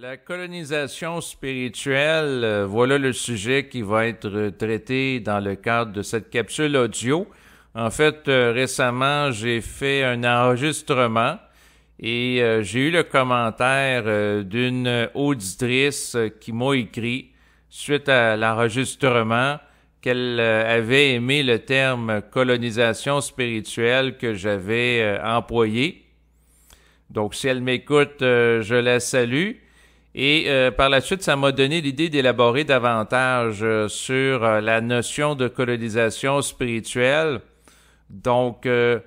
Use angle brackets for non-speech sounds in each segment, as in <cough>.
La colonisation spirituelle, euh, voilà le sujet qui va être euh, traité dans le cadre de cette capsule audio. En fait, euh, récemment, j'ai fait un enregistrement et j'ai eu le commentaire d'une auditrice qui m'a écrit suite à l'enregistrement qu'elle avait aimé le terme colonisation spirituelle que j'avais employé. Donc si elle m'écoute, je la salue. Et euh, par la suite, ça m'a donné l'idée d'élaborer davantage euh, sur euh, la notion de colonisation spirituelle. Donc, dans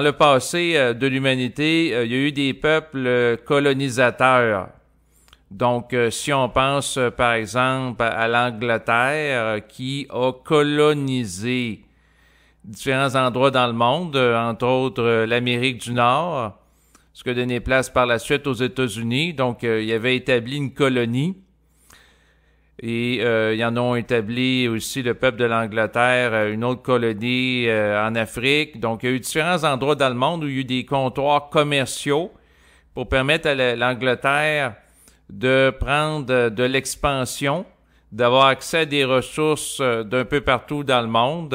le passé de l'humanité, il y a eu des peuples colonisateurs. Donc, si on pense par exemple à l'Angleterre qui a colonisé différents endroits dans le monde, entre autres l'Amérique du Nord, ce qui a donné place par la suite aux États-Unis. Donc, euh, il y avait établi une colonie. Et euh, ils en ont établi aussi le peuple de l'Angleterre, euh, une autre colonie euh, en Afrique. Donc, il y a eu différents endroits dans le monde où il y a eu des comptoirs commerciaux pour permettre à l'Angleterre de prendre de l'expansion, d'avoir accès à des ressources d'un peu partout dans le monde.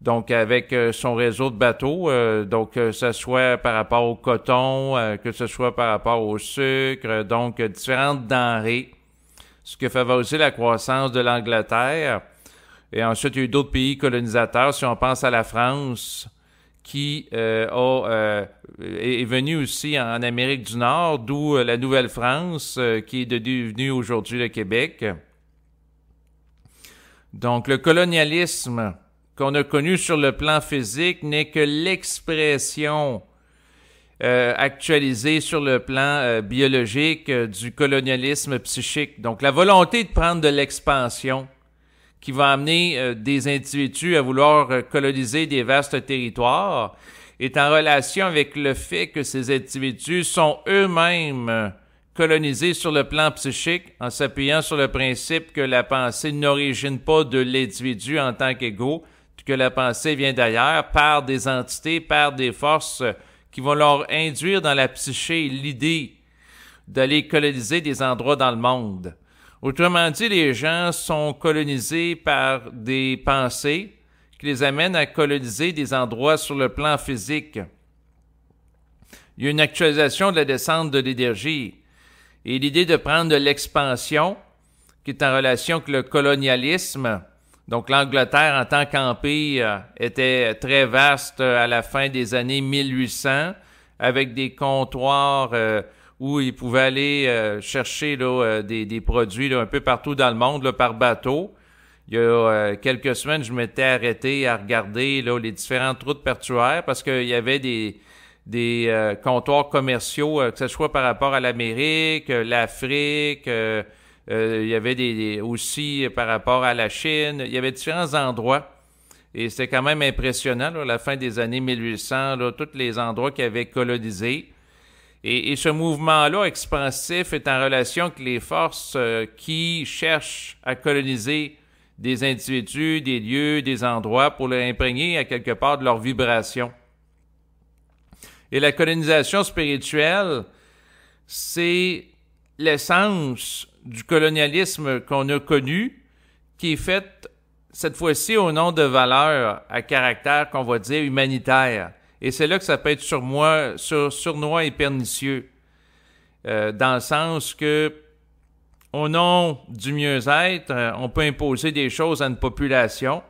Donc, avec euh, son réseau de bateaux, euh, donc euh, que ce soit par rapport au coton, que ce soit par rapport au sucre, donc différentes denrées, ce qui a la croissance de l'Angleterre. Et ensuite, il y a eu d'autres pays colonisateurs. Si on pense à la France, qui est, venue aussi en Amérique du Nord, d'où la Nouvelle-France, qui est devenue aujourd'hui le Québec. Donc, le colonialisme qu'on a connu sur le plan physique n'est que l'expression euh, actualisée sur le plan euh, biologique euh, du colonialisme psychique. Donc la volonté de prendre de l'expansion qui va amener des individus à vouloir coloniser des vastes territoires est en relation avec le fait que ces individus sont eux-mêmes colonisés sur le plan psychique en s'appuyant sur le principe que la pensée n'origine pas de l'individu en tant qu'ego, que la pensée vient d'ailleurs par des entités, par des forces qui vont leur induire dans la psyché l'idée d'aller coloniser des endroits dans le monde. Autrement dit, les gens sont colonisés par des pensées qui les amènent à coloniser des endroits sur le plan physique. Il y a une actualisation de la descente de l'énergie et l'idée de prendre de l'expansion qui est en relation avec le colonialisme donc l'Angleterre en tant qu'empire euh, était très vaste euh, à la fin des années 1800 avec des comptoirs euh, où ils pouvaient aller chercher des, produits un peu partout dans le monde par bateau. Il y a quelques semaines, je m'étais arrêté à regarder les différentes routes portuaires parce qu'il y avait des, des comptoirs commerciaux, que ce soit par rapport à l'Amérique, l'Afrique, euh, il y avait des, aussi euh, par rapport à la Chine. Il y avait différents endroits. Et c'était quand même impressionnant, la fin des années 1800, là, tous les endroits qu'ils avaient colonisés. Et, ce mouvement-là expansif est en relation avec les forces euh, qui cherchent à coloniser des individus, des lieux, des endroits pour les imprégner à quelque part de leurs vibrations. Et la colonisation spirituelle, c'est l'essence du colonialisme qu'on a connu, qui est faite cette fois-ci au nom de valeurs à caractère qu'on va dire humanitaire. Et c'est là que ça peut être sur moi, sur, surnois et pernicieux, euh, dans le sens que au nom du mieux-être, euh, on peut imposer des choses à une population.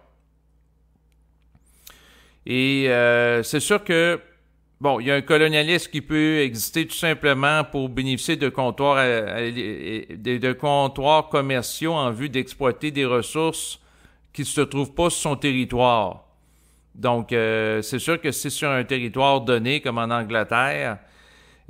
Et euh, c'est sûr que Bon, il y a un colonialiste qui peut exister tout simplement pour bénéficier de comptoirs, euh, euh, de, comptoirs commerciaux en vue d'exploiter des ressources qui ne se trouvent pas sur son territoire. Donc, euh, c'est sûr que si sur un territoire donné, comme en Angleterre,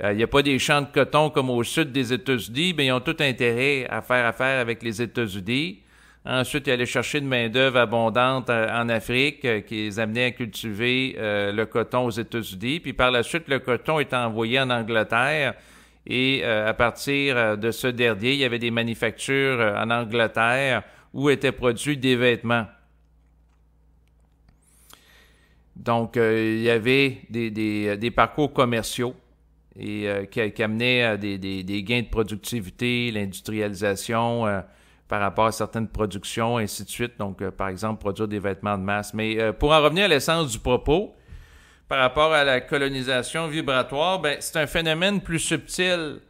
il n'y a pas des champs de coton comme au sud des États-Unis, mais ben, ils ont tout intérêt à faire affaire avec les États-Unis Ensuite, ils allaient chercher de main-d'œuvre abondante euh, en Afrique euh, qui les amenait à cultiver euh, le coton aux États-Unis. Puis par la suite, le coton est envoyé en Angleterre. Et à partir de ce dernier, il y avait des manufactures en Angleterre où étaient produits des vêtements. Donc, il y avait des, parcours commerciaux et, qui, amenaient à des, gains de productivité, l'industrialisation par rapport à certaines productions, et ainsi de suite. Donc, euh, par exemple, produire des vêtements de masse. Mais euh, pour en revenir à l'essence du propos, par rapport à la colonisation vibratoire, ben, c'est un phénomène plus subtil.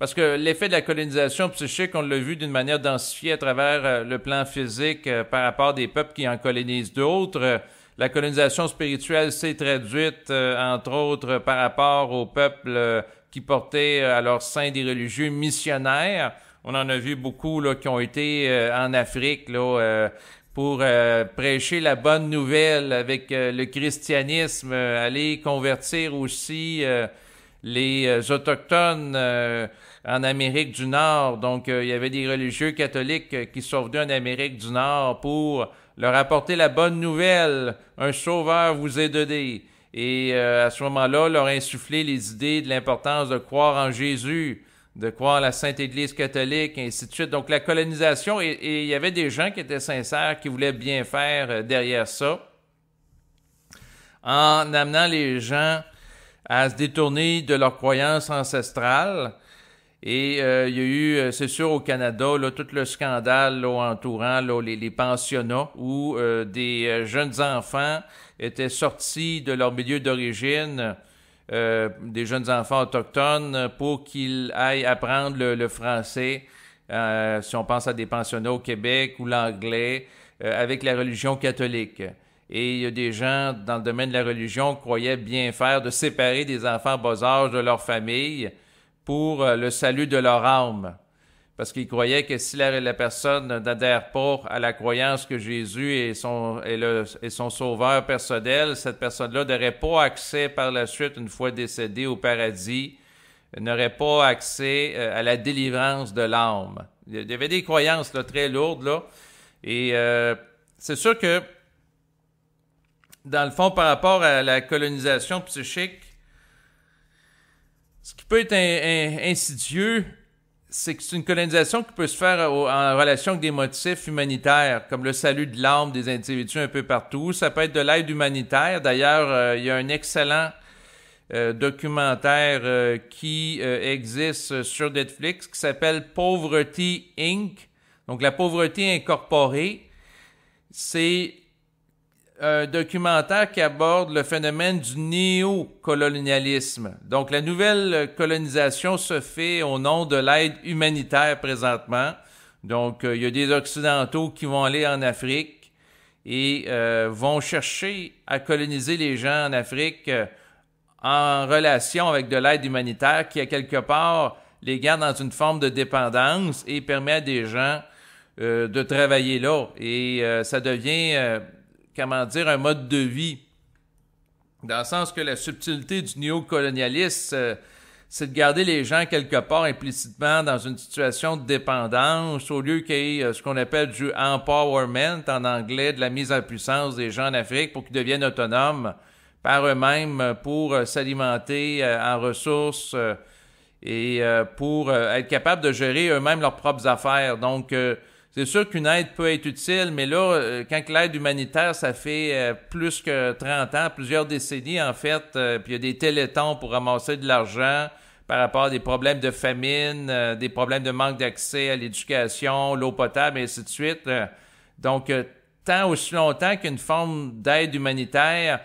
Parce que l'effet de la colonisation psychique, on l'a vu d'une manière densifiée à travers euh, le plan physique par rapport à des peuples qui en colonisent d'autres. La colonisation spirituelle s'est traduite, entre autres, par rapport aux peuples qui portaient à leur sein des religieux missionnaires on en a vu beaucoup là, qui ont été euh, en Afrique là, euh, pour euh, prêcher la bonne nouvelle avec le christianisme, aller convertir aussi les autochtones en Amérique du Nord. Donc, il y avait des religieux catholiques qui sont venus en Amérique du Nord pour leur apporter la bonne nouvelle. Un sauveur vous est donné. Et à ce moment-là, leur insuffler les idées de l'importance de croire en Jésus de croire la Sainte Église catholique, et ainsi de suite. Donc la colonisation, et, il y avait des gens qui étaient sincères, qui voulaient bien faire euh, derrière ça, en amenant les gens à se détourner de leurs croyances ancestrales. Et euh, il y a eu, euh, c'est sûr, au Canada, là, tout le scandale entourant les, pensionnats où des jeunes enfants étaient sortis de leur milieu d'origine euh, des jeunes enfants autochtones pour qu'ils aillent apprendre le, français, euh, si on pense à des pensionnats au Québec ou l'anglais, euh, avec la religion catholique. Et il y a des gens dans le domaine de la religion qui croyaient bien faire de séparer des enfants bas âge de leur famille pour le salut de leur âme parce qu'il croyait que si la, personne n'adhère pas à la croyance que Jésus est son, est son sauveur personnel, cette personne-là n'aurait pas accès par la suite, une fois décédée, au paradis, n'aurait pas accès euh, à la délivrance de l'âme. Il y avait des croyances là, très lourdes, là. Et euh, c'est sûr que, dans le fond, par rapport à la colonisation psychique, ce qui peut être insidieux, c'est une colonisation qui peut se faire euh, en relation avec des motifs humanitaires, comme le salut de l'âme des individus un peu partout. Ça peut être de l'aide humanitaire. D'ailleurs, euh, il y a un excellent euh, documentaire qui existe sur Netflix qui s'appelle Poverty Inc. Donc, la pauvreté incorporée. C'est un euh, documentaire qui aborde le phénomène du néocolonialisme. Donc, la nouvelle colonisation se fait au nom de l'aide humanitaire présentement. Donc, euh, il y a des Occidentaux qui vont aller en Afrique et euh, vont chercher à coloniser les gens en Afrique en relation avec de l'aide humanitaire qui, à quelque part, les garde dans une forme de dépendance et permet à des gens de travailler là. Et ça devient comment dire, un mode de vie. Dans le sens que la subtilité du néocolonialisme, euh, c'est de garder les gens quelque part implicitement dans une situation de dépendance au lieu qu'il y ait euh, ce qu'on appelle du empowerment en anglais, de la mise en puissance des gens en Afrique pour qu'ils deviennent autonomes par eux-mêmes euh, pour s'alimenter en ressources et pour être capables de gérer eux-mêmes leurs propres affaires. Donc, c'est sûr qu'une aide peut être utile, mais là, euh, quand l'aide humanitaire, ça fait euh, plus que 30 ans, plusieurs décennies en fait, euh, puis il y a des télétons pour ramasser de l'argent par rapport à des problèmes de famine, des problèmes de manque d'accès à l'éducation, l'eau potable, et ainsi de suite. Donc, tant aussi longtemps qu'une forme d'aide humanitaire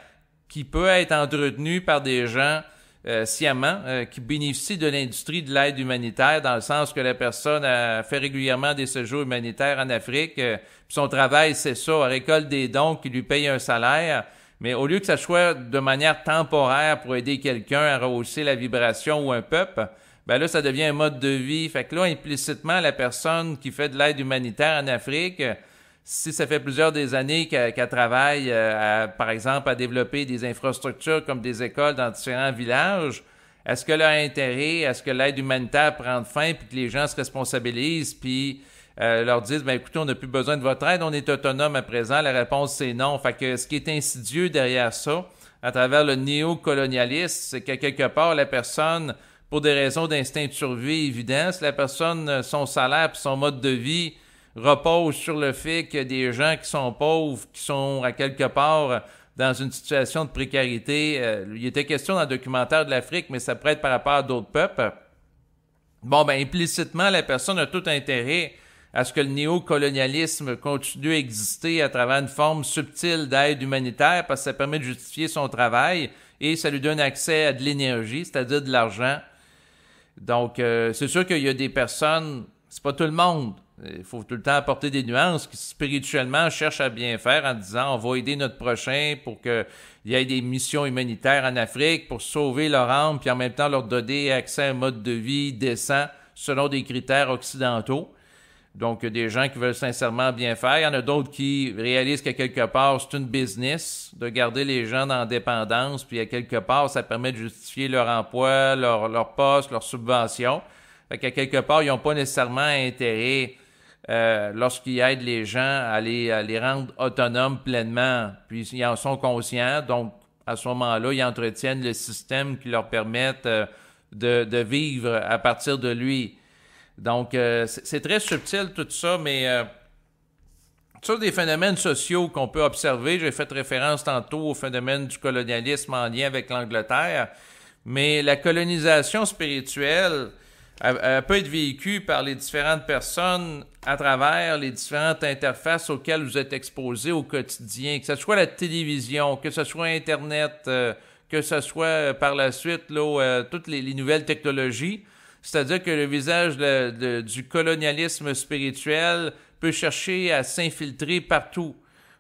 qui peut être entretenue par des gens euh, sciemment, euh, qui bénéficie de l'industrie de l'aide humanitaire, dans le sens que la personne a euh, fait régulièrement des séjours humanitaires en Afrique. puis son travail, c'est ça, elle récolte des dons qui lui payent un salaire. Mais au lieu que ça soit de manière temporaire pour aider quelqu'un à rehausser la vibration ou un peuple, ben là, ça devient un mode de vie. Fait que là, implicitement, la personne qui fait de l'aide humanitaire en Afrique, si ça fait plusieurs des années qu'elle travaille, euh, par exemple, à développer des infrastructures comme des écoles dans différents villages, est-ce que leur intérêt est ce que l'aide humanitaire prend fin, puis que les gens se responsabilisent, puis euh, leur disent, ben écoutez, on n'a plus besoin de votre aide, on est autonome à présent. La réponse, c'est non. Fait que ce qui est insidieux derrière ça, à travers le néocolonialisme, c'est que quelque part, la personne, pour des raisons d'instinct de survie évidentes, la personne, euh, son salaire et son mode de vie repose sur le fait que des gens qui sont pauvres, qui sont à quelque part dans une situation de précarité, euh, il était question dans le documentaire de l'Afrique, mais ça pourrait être par rapport à d'autres peuples. Bon, ben implicitement, la personne a tout intérêt à ce que le néocolonialisme continue à exister à travers une forme subtile d'aide humanitaire parce que ça permet de justifier son travail et ça lui donne accès à de l'énergie, c'est-à-dire de l'argent. Donc, euh, c'est sûr qu'il y a des personnes, c'est pas tout le monde, il faut tout le temps apporter des nuances qui spirituellement cherchent à bien faire en disant on va aider notre prochain pour qu'il y ait des missions humanitaires en Afrique pour sauver leur âme, puis en même temps leur donner accès à un mode de vie décent selon des critères occidentaux. Donc, des gens qui veulent sincèrement bien faire. Il y en a d'autres qui réalisent qu'à quelque part, c'est une business de garder les gens dans dépendance, puis à quelque part, ça permet de justifier leur emploi, leur, leur poste, leur subvention. Fait qu'à quelque part, ils n'ont pas nécessairement intérêt euh, lorsqu'il lorsqu'ils aident les gens à les, rendre autonomes pleinement. Puis ils en sont conscients, donc à ce moment-là, ils entretiennent le système qui leur permette euh, de, vivre à partir de lui. Donc euh, c'est très subtil tout ça, mais sur des phénomènes sociaux qu'on peut observer, j'ai fait référence tantôt au phénomène du colonialisme en lien avec l'Angleterre, mais la colonisation spirituelle, elle, peut être vécue par les différentes personnes à travers les différentes interfaces auxquelles vous êtes exposé au quotidien, que ce soit la télévision, que ce soit Internet, euh, que ce soit euh, par la suite euh, toutes les, nouvelles technologies. C'est-à-dire que le visage du colonialisme spirituel peut chercher à s'infiltrer partout.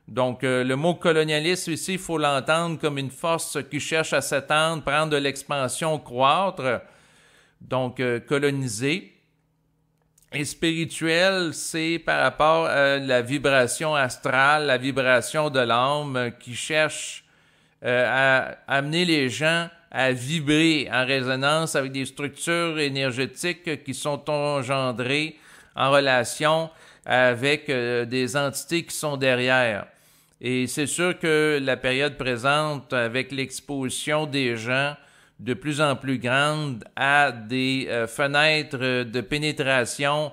Donc, le mot colonialisme ici, il faut l'entendre comme une force qui cherche à s'étendre, prendre de l'expansion, croître donc euh, colonisé. Et spirituel, c'est par rapport à la vibration astrale, la vibration de l'âme qui cherche euh, à amener les gens à vibrer en résonance avec des structures énergétiques qui sont engendrées en relation avec euh, des entités qui sont derrière. Et c'est sûr que la période présente, avec l'exposition des gens de plus en plus grandes à des euh, fenêtres de pénétration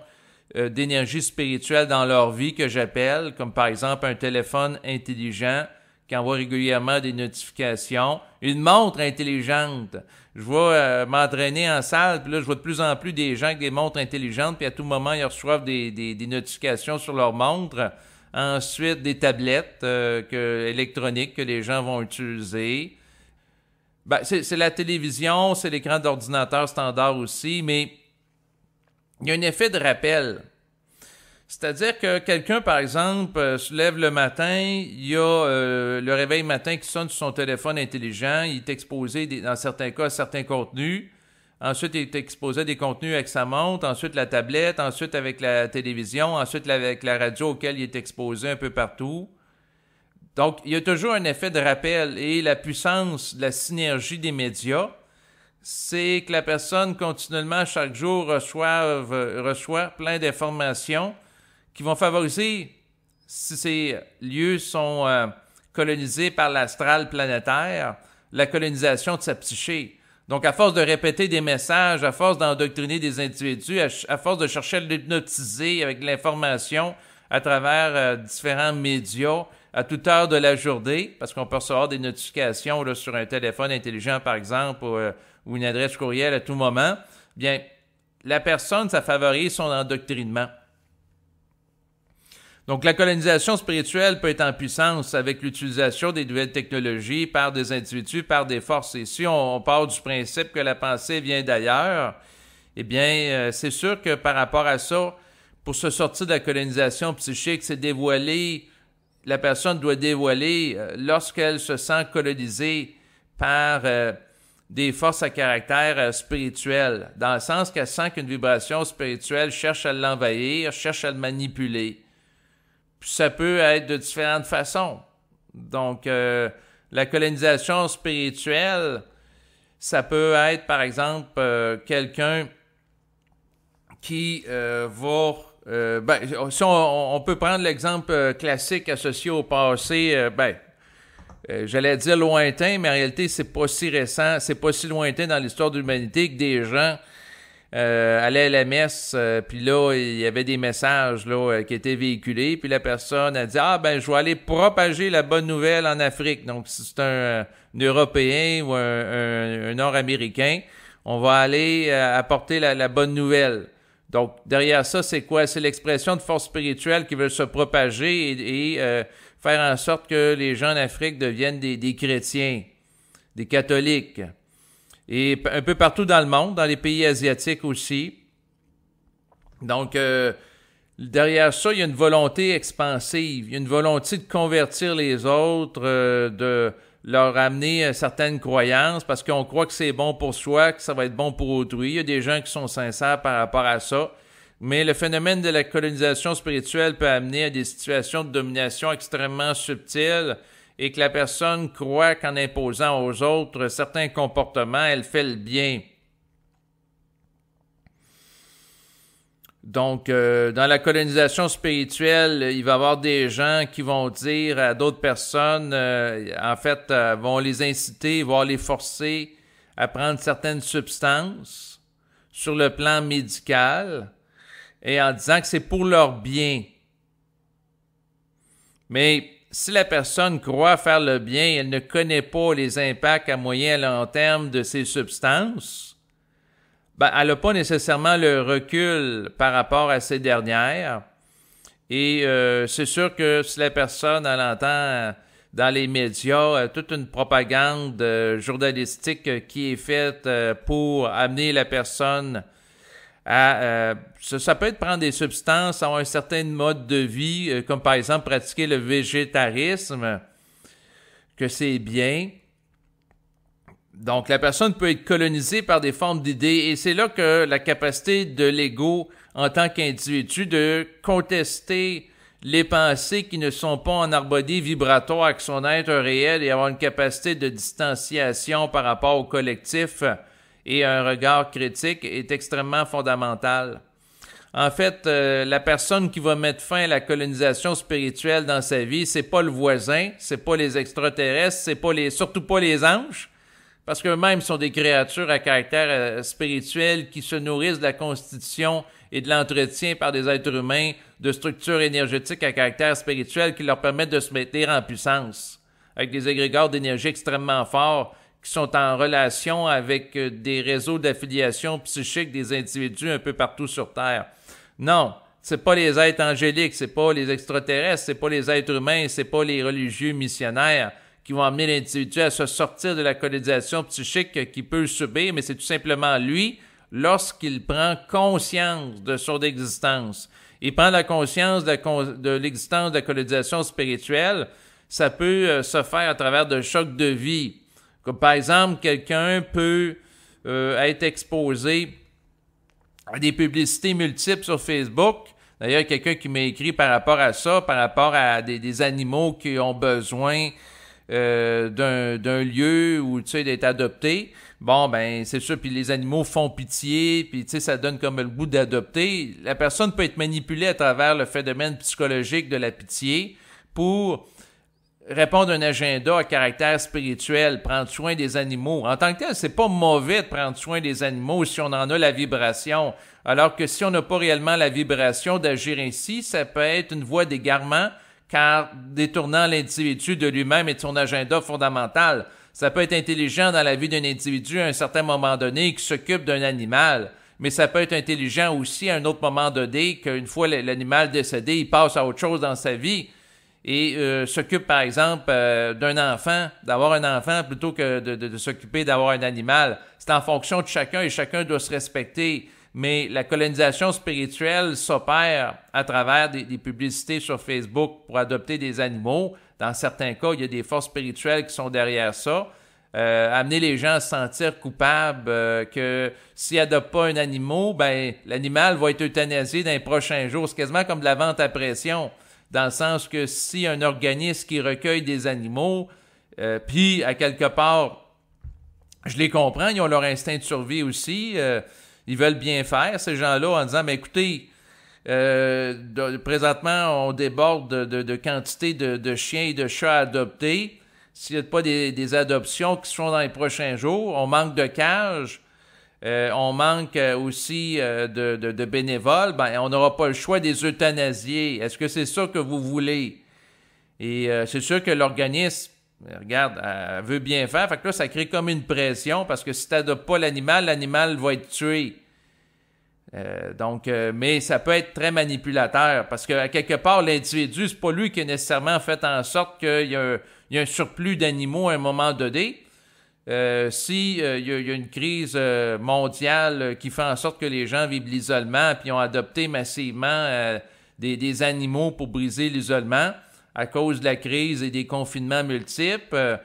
euh, d'énergie spirituelle dans leur vie que j'appelle, comme par exemple un téléphone intelligent qui envoie régulièrement des notifications, une montre intelligente. Je vois euh, m'entraîner en salle, puis là, je vois de plus en plus des gens avec des montres intelligentes, puis à tout moment, ils reçoivent des, notifications sur leur montre. Ensuite, des tablettes électroniques que les gens vont utiliser. Ben, c'est la télévision, c'est l'écran d'ordinateur standard aussi, mais il y a un effet de rappel. C'est-à-dire que quelqu'un, par exemple, euh, se lève le matin, il y a euh, le réveil matin qui sonne sur son téléphone intelligent, il est exposé, dans certains cas, à certains contenus. Ensuite, il est exposé à des contenus avec sa montre, ensuite la tablette, ensuite avec la télévision, ensuite avec la radio auquel il est exposé un peu partout. Donc, il y a toujours un effet de rappel et la puissance de la synergie des médias, c'est que la personne continuellement chaque jour reçoit plein d'informations qui vont favoriser si ces lieux sont euh, colonisés par l'astral planétaire, la colonisation de sa psyché. Donc, à force de répéter des messages, à force d'endoctriner des individus, à, force de chercher à l'hypnotiser avec l'information à travers euh, différents médias, à toute heure de la journée, parce qu'on peut recevoir des notifications sur un téléphone intelligent, par exemple, euh, ou, une adresse courriel à tout moment, bien, la personne, ça favorise son endoctrinement. Donc, la colonisation spirituelle peut être en puissance avec l'utilisation des nouvelles technologies par des individus, par des forces. Et si on, part du principe que la pensée vient d'ailleurs, eh bien, euh, c'est sûr que par rapport à ça, pour se sortir de la colonisation psychique, c'est dévoiler la personne doit dévoiler euh, lorsqu'elle se sent colonisée par euh, des forces à caractère euh, spirituel, dans le sens qu'elle sent qu'une vibration spirituelle cherche à l'envahir, cherche à le manipuler. ça peut être de différentes façons. Donc, la colonisation spirituelle, ça peut être, par exemple, quelqu'un qui va euh, ben, si on, peut prendre l'exemple euh, classique associé au passé, euh, ben, euh, j'allais dire lointain, mais en réalité, c'est pas si récent, c'est pas si lointain dans l'histoire de l'humanité que des gens allaient à la messe, puis là, il y avait des messages là, qui étaient véhiculés, puis la personne a dit Ah, ben, je vais aller propager la bonne nouvelle en Afrique. Donc, si c'est un, Européen ou un, Nord-Américain, on va aller apporter la, la bonne nouvelle. Donc, derrière ça, c'est quoi? C'est l'expression de forces spirituelles qui veulent se propager et, euh, faire en sorte que les gens en Afrique deviennent des, chrétiens, des catholiques. Et un peu partout dans le monde, dans les pays asiatiques aussi. Donc, euh, derrière ça, il y a une volonté expansive, il y a une volonté de convertir les autres, euh, de leur amener euh, certaines croyances parce qu'on croit que c'est bon pour soi, que ça va être bon pour autrui. Il y a des gens qui sont sincères par rapport à ça. Mais le phénomène de la colonisation spirituelle peut amener à des situations de domination extrêmement subtiles et que la personne croit qu'en imposant aux autres certains comportements, elle fait le bien. Donc, euh, dans la colonisation spirituelle, il va y avoir des gens qui vont dire à d'autres personnes, euh, en fait, euh, vont les inciter, vont les forcer à prendre certaines substances sur le plan médical et en disant que c'est pour leur bien. Mais si la personne croit faire le bien, elle ne connaît pas les impacts à moyen et long terme de ces substances, ben, elle n'a pas nécessairement le recul par rapport à ces dernières. Et euh, c'est sûr que si la personne, elle entend euh, dans les médias euh, toute une propagande journalistique qui est faite pour amener la personne à, ça, peut être prendre des substances, avoir un certain mode de vie, comme par exemple pratiquer le végétarisme, que c'est bien. Donc, la personne peut être colonisée par des formes d'idées et c'est là que la capacité de l'ego en tant qu'individu de contester les pensées qui ne sont pas en harmonie vibratoire avec son être réel et avoir une capacité de distanciation par rapport au collectif et un regard critique est extrêmement fondamental. En fait, euh, la personne qui va mettre fin à la colonisation spirituelle dans sa vie, c'est pas le voisin, c'est pas les extraterrestres, c'est pas les surtout pas les anges, parce qu'eux-mêmes sont des créatures à caractère euh, spirituel qui se nourrissent de la constitution et de l'entretien par des êtres humains de structures énergétiques à caractère spirituel qui leur permettent de se mettre en puissance, avec des agrégats d'énergie extrêmement forts qui sont en relation avec euh, des réseaux d'affiliation psychique des individus un peu partout sur Terre. Non, c'est pas les êtres angéliques, c'est pas les extraterrestres, c'est pas les êtres humains, c'est pas les religieux missionnaires qui vont amener l'individu à se sortir de la colonisation psychique qu'il peut subir, mais c'est tout simplement lui lorsqu'il prend conscience de son existence. Il prend la conscience de l'existence de, la colonisation spirituelle, ça peut euh, se faire à travers de chocs de vie. Comme par exemple, quelqu'un peut euh, être exposé à des publicités multiples sur Facebook. D'ailleurs, quelqu'un qui m'a écrit par rapport à ça, par rapport à des animaux qui ont besoin euh, d'un lieu où tu sais d'être adopté, bon ben c'est sûr puis les animaux font pitié puis tu sais ça donne comme le goût d'adopter. La personne peut être manipulée à travers le phénomène psychologique de la pitié pour répondre à un agenda à caractère spirituel, prendre soin des animaux. En tant que tel, c'est pas mauvais de prendre soin des animaux si on en a la vibration. Alors que si on n'a pas réellement la vibration d'agir ainsi, ça peut être une voie d'égarement car détournant l'individu de lui-même et de son agenda fondamental. Ça peut être intelligent dans la vie d'un individu à un certain moment donné qui s'occupe d'un animal, mais ça peut être intelligent aussi à un autre moment donné qu'une fois l'animal décédé, il passe à autre chose dans sa vie et euh, s'occupe par exemple euh, d'un enfant, d'avoir un enfant plutôt que de s'occuper d'avoir un animal. C'est en fonction de chacun et chacun doit se respecter mais la colonisation spirituelle s'opère à travers des, publicités sur Facebook pour adopter des animaux. Dans certains cas, il y a des forces spirituelles qui sont derrière ça. Euh, amener les gens à se sentir coupables euh, que s'ils n'adoptent pas un animal, ben, l'animal va être euthanasié dans les prochains jours. C'est quasiment comme de la vente à pression, dans le sens que si un organisme qui recueille des animaux, euh, puis à quelque part, je les comprends, ils ont leur instinct de survie aussi ils veulent bien faire, ces gens-là, en disant, mais ben, écoutez, euh, présentement, on déborde de, de quantité de, chiens et de chats adoptés. S'il n'y a pas des, adoptions qui seront dans les prochains jours, on manque de cages, euh, on manque euh, aussi de, bénévoles, ben, on n'aura pas le choix des euthanasiés. Est-ce que c'est ça que vous voulez? Et c'est sûr que l'organisme euh, regarde, elle veut bien faire. ça crée comme une pression parce que si tu n'adoptes pas l'animal, l'animal va être tué. Euh, donc, euh, mais ça peut être très manipulateur parce que à quelque part, l'individu, c'est pas lui qui a nécessairement fait en sorte qu'il y, ait un surplus d'animaux à un moment donné. s'il si il y, a une crise mondiale qui fait en sorte que les gens vivent l'isolement et ont adopté massivement des, animaux pour briser l'isolement, à cause de la crise et des confinements multiples. Euh,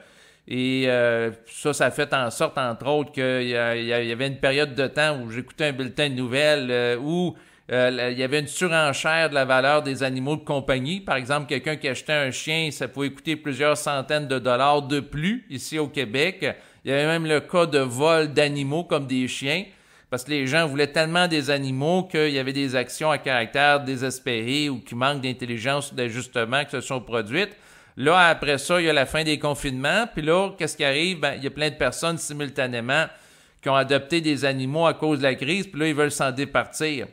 et euh, ça, ça fait en sorte, entre autres, qu'il y, avait une période de temps où j'écoutais un bulletin de nouvelles euh, où il y avait une surenchère de la valeur des animaux de compagnie. Par exemple, quelqu'un qui achetait un chien, ça pouvait coûter plusieurs centaines de dollars de plus ici au Québec. Il y avait même le cas de vol d'animaux comme des chiens parce que les gens voulaient tellement des animaux qu'il y avait des actions à caractère désespéré ou qui manquent d'intelligence ou d'ajustement qui se sont produites. Là, après ça, il y a la fin des confinements. Puis là, qu'est-ce qui arrive? Ben, il y a plein de personnes simultanément qui ont adopté des animaux à cause de la crise, puis là, ils veulent s'en départir.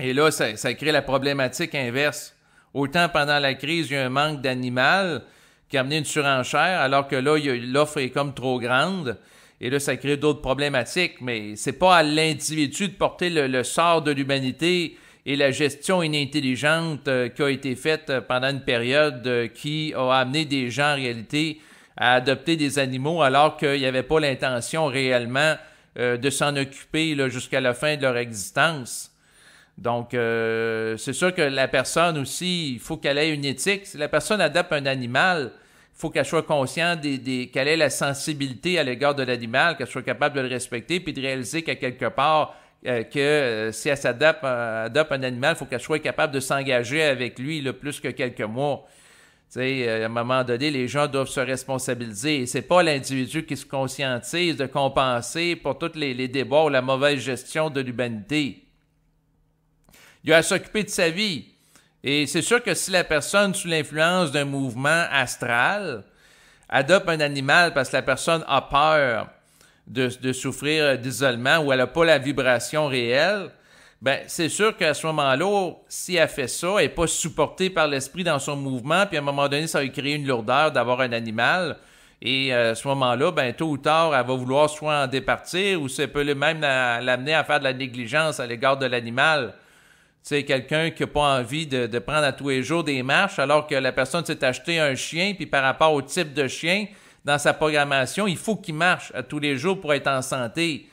Et là, ça, ça, crée la problématique inverse. Autant pendant la crise, il y a un manque d'animal qui a amené une surenchère, alors que là, l'offre est comme trop grande. Et là, ça crée d'autres problématiques, mais c'est pas à l'individu de porter le, sort de l'humanité et la gestion inintelligente euh, qui a été faite euh, pendant une période euh, qui a amené des gens en réalité à adopter des animaux alors qu'il n'y avait pas l'intention réellement de s'en occuper jusqu'à la fin de leur existence. Donc, c'est sûr que la personne aussi, il faut qu'elle ait une éthique. Si la personne adapte un animal, faut qu'elle soit consciente des, des quelle est la sensibilité à l'égard de l'animal, qu'elle soit capable de le respecter, puis de réaliser qu'à quelque part, euh, que euh, si elle s'adapte euh, adopte un animal, faut qu'elle soit capable de s'engager avec lui le plus que quelques mois. sais, à un moment donné, les gens doivent se responsabiliser. c'est pas l'individu qui se conscientise de compenser pour tous les, les débats ou la mauvaise gestion de l'humanité. Il a à s'occuper de sa vie. Et c'est sûr que si la personne, sous l'influence d'un mouvement astral, adopte un animal parce que la personne a peur de, souffrir d'isolement ou elle n'a pas la vibration réelle, ben c'est sûr qu'à ce moment-là, si elle fait ça, elle n'est pas supportée par l'esprit dans son mouvement, puis à un moment donné, ça va lui créer une lourdeur d'avoir un animal. Et euh, à ce moment-là, ben, tôt ou tard, elle va vouloir soit en départir ou ça peut même l'amener à faire de la négligence à l'égard de l'animal c'est quelqu'un qui n'a pas envie de, prendre à tous les jours des marches, alors que la personne s'est acheté un chien, puis par rapport au type de chien, dans sa programmation, il faut qu'il marche à tous les jours pour être en santé.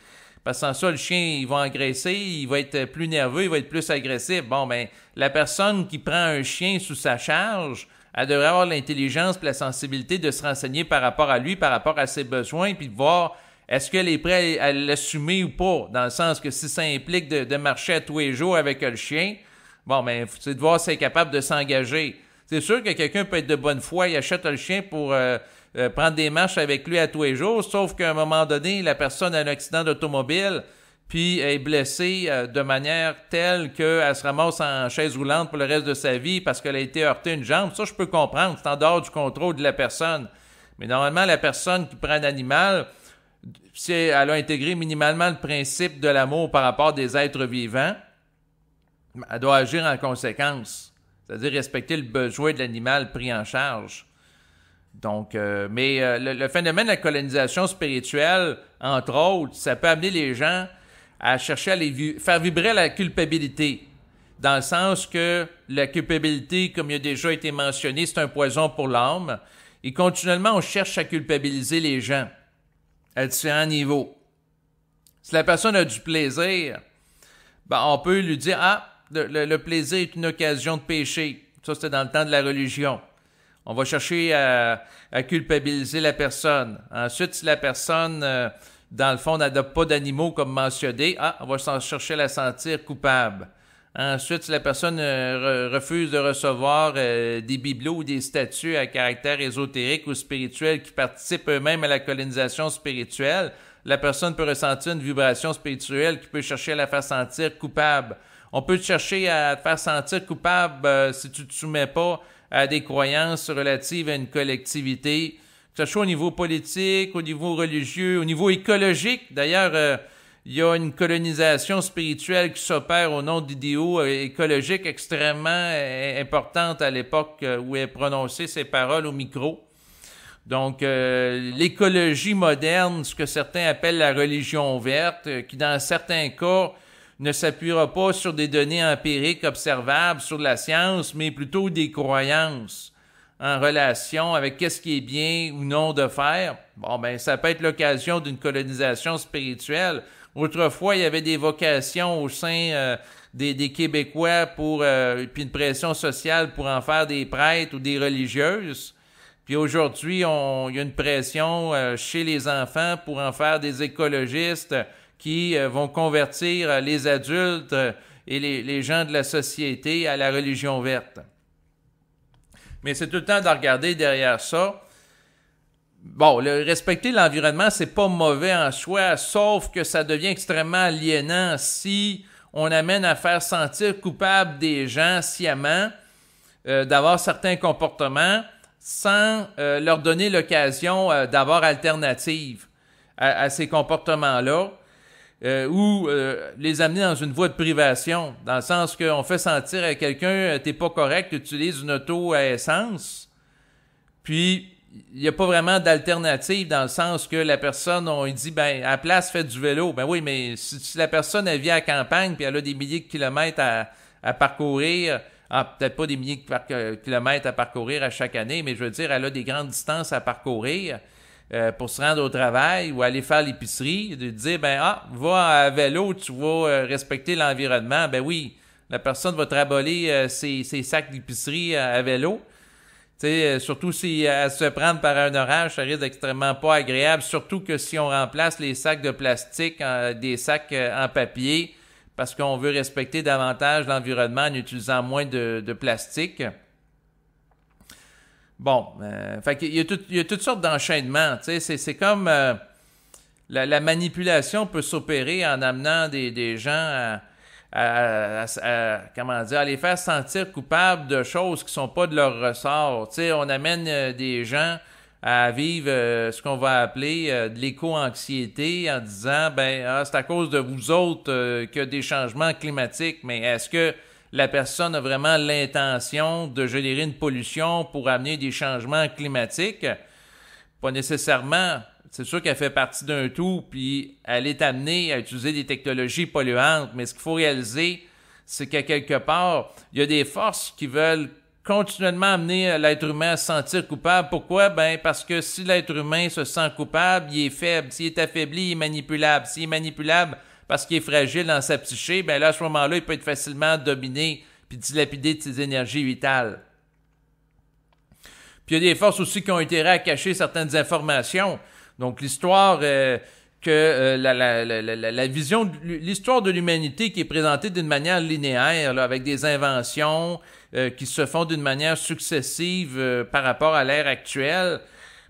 Parce que sans ça, le chien, il va engraisser, il va être plus nerveux, il va être plus agressif. Bon, ben, la personne qui prend un chien sous sa charge, elle devrait avoir l'intelligence et la sensibilité de se renseigner par rapport à lui, par rapport à ses besoins, puis de voir est-ce qu'elle est prête à, l'assumer ou pas? Dans le sens que si ça implique de, marcher à tous les jours avec le chien, bon, mais ben, c'est de voir si elle est capable de s'engager. C'est sûr que quelqu'un peut être de bonne foi, il achète le chien pour euh, euh, prendre des marches avec lui à tous les jours, sauf qu'à un moment donné, la personne a un accident d'automobile, puis est blessée euh, de manière telle qu'elle se ramasse en chaise roulante pour le reste de sa vie parce qu'elle a été heurtée une jambe. Ça, je peux comprendre, c'est en dehors du contrôle de la personne. Mais normalement, la personne qui prend un animal, si elle a intégré minimalement le principe de l'amour par rapport des êtres vivants, elle doit agir en conséquence, c'est-à-dire respecter le besoin de l'animal pris en charge. Donc, euh, mais euh, le, phénomène de la colonisation spirituelle, entre autres, ça peut amener les gens à chercher à les faire vibrer la culpabilité, dans le sens que la culpabilité, comme il a déjà été mentionné, c'est un poison pour l'âme, et continuellement on cherche à culpabiliser les gens à différents niveaux. Si la personne a du plaisir, ben on peut lui dire Ah, le, plaisir est une occasion de péché. Ça, c'était dans le temps de la religion. On va chercher à, culpabiliser la personne. Ensuite, si la personne, euh, dans le fond, n'adopte pas d'animaux comme mentionné, ah, on va chercher à la sentir coupable. Ensuite, si la personne euh, refuse de recevoir euh, des bibelots ou des statues à caractère ésotérique ou spirituel qui participent eux-mêmes à la colonisation spirituelle, la personne peut ressentir une vibration spirituelle qui peut chercher à la faire sentir coupable. On peut chercher à te faire sentir coupable euh, si tu ne te soumets pas à des croyances relatives à une collectivité, que ce soit au niveau politique, au niveau religieux, au niveau écologique. D'ailleurs, il y a une colonisation spirituelle qui s'opère au nom d'idéaux euh, écologiques extrêmement euh, importantes à l'époque euh, où est prononcée ces paroles au micro. Donc, l'écologie moderne, ce que certains appellent la religion verte, qui dans certains cas ne s'appuiera pas sur des données empiriques observables, sur de la science, mais plutôt des croyances en relation avec qu'est-ce qui est bien ou non de faire. Bon, ben, ça peut être l'occasion d'une colonisation spirituelle. Autrefois, il y avait des vocations au sein euh, des, Québécois pour euh, puis une pression sociale pour en faire des prêtres ou des religieuses. Puis aujourd'hui, il y a une pression euh, chez les enfants pour en faire des écologistes qui vont convertir les adultes et les gens de la société à la religion verte. Mais c'est tout le temps de regarder derrière ça Bon, respecter l'environnement, c'est pas mauvais en soi, sauf que ça devient extrêmement aliénant si on amène à faire sentir coupable des gens sciemment euh, d'avoir certains comportements sans euh, leur donner l'occasion euh, d'avoir alternative à, ces comportements-là euh, ou les amener dans une voie de privation, dans le sens qu'on fait sentir à quelqu'un t'es pas correct, utilise une auto à essence, puis il n'y a pas vraiment d'alternative dans le sens que la personne, on lui dit, ben, à place, fait du vélo. Ben oui, mais si, la personne, elle vit à campagne, puis elle a des milliers de kilomètres à, à parcourir, ah, peut-être pas des milliers de euh, kilomètres à parcourir à chaque année, mais je veux dire, elle a des grandes distances à parcourir euh, pour se rendre au travail ou aller faire l'épicerie, de dire, ben, ah, va à vélo, tu vas euh, respecter l'environnement. Ben oui, la personne va traboler ses, ses, sacs d'épicerie à vélo euh, surtout si elle euh, se prendre par un orage, ça risque extrêmement pas agréable, surtout que si on remplace les sacs de plastique euh, des sacs en papier, parce qu'on veut respecter davantage l'environnement en utilisant moins de, plastique. Bon, il, y a toutes sortes d'enchaînements. C'est comme la, manipulation peut s'opérer en amenant des gens à à, comment dire, les faire sentir coupables de choses qui sont pas de leur ressort. Tu on amène euh, des gens à vivre euh, ce qu'on va appeler euh, de l'éco-anxiété en disant ben ah, c'est à cause de vous autres que des changements climatiques, mais est-ce que la personne a vraiment l'intention de générer une pollution pour amener des changements climatiques? Pas nécessairement c'est sûr qu'elle fait partie d'un tout, puis elle est amenée à utiliser des technologies polluantes, mais ce qu'il faut réaliser, c'est qu'à quelque part, il y a des forces qui veulent continuellement amener euh, l'être humain à se sentir coupable. Pourquoi? Ben, parce que si l'être humain se sent coupable, il est faible. S'il est affaibli, il est manipulable. S'il est manipulable parce qu'il est fragile dans sa psyché, ben là, à ce moment-là, il peut être facilement dominé puis dilapidé de ses énergies vitales. Puis il y a des forces aussi qui ont intérêt à cacher certaines informations. Donc l'histoire euh, que euh, la, la, la, la, vision, l'histoire de l'humanité qui est présentée d'une manière linéaire, avec des inventions euh, qui se font d'une manière successive par rapport à l'ère actuelle,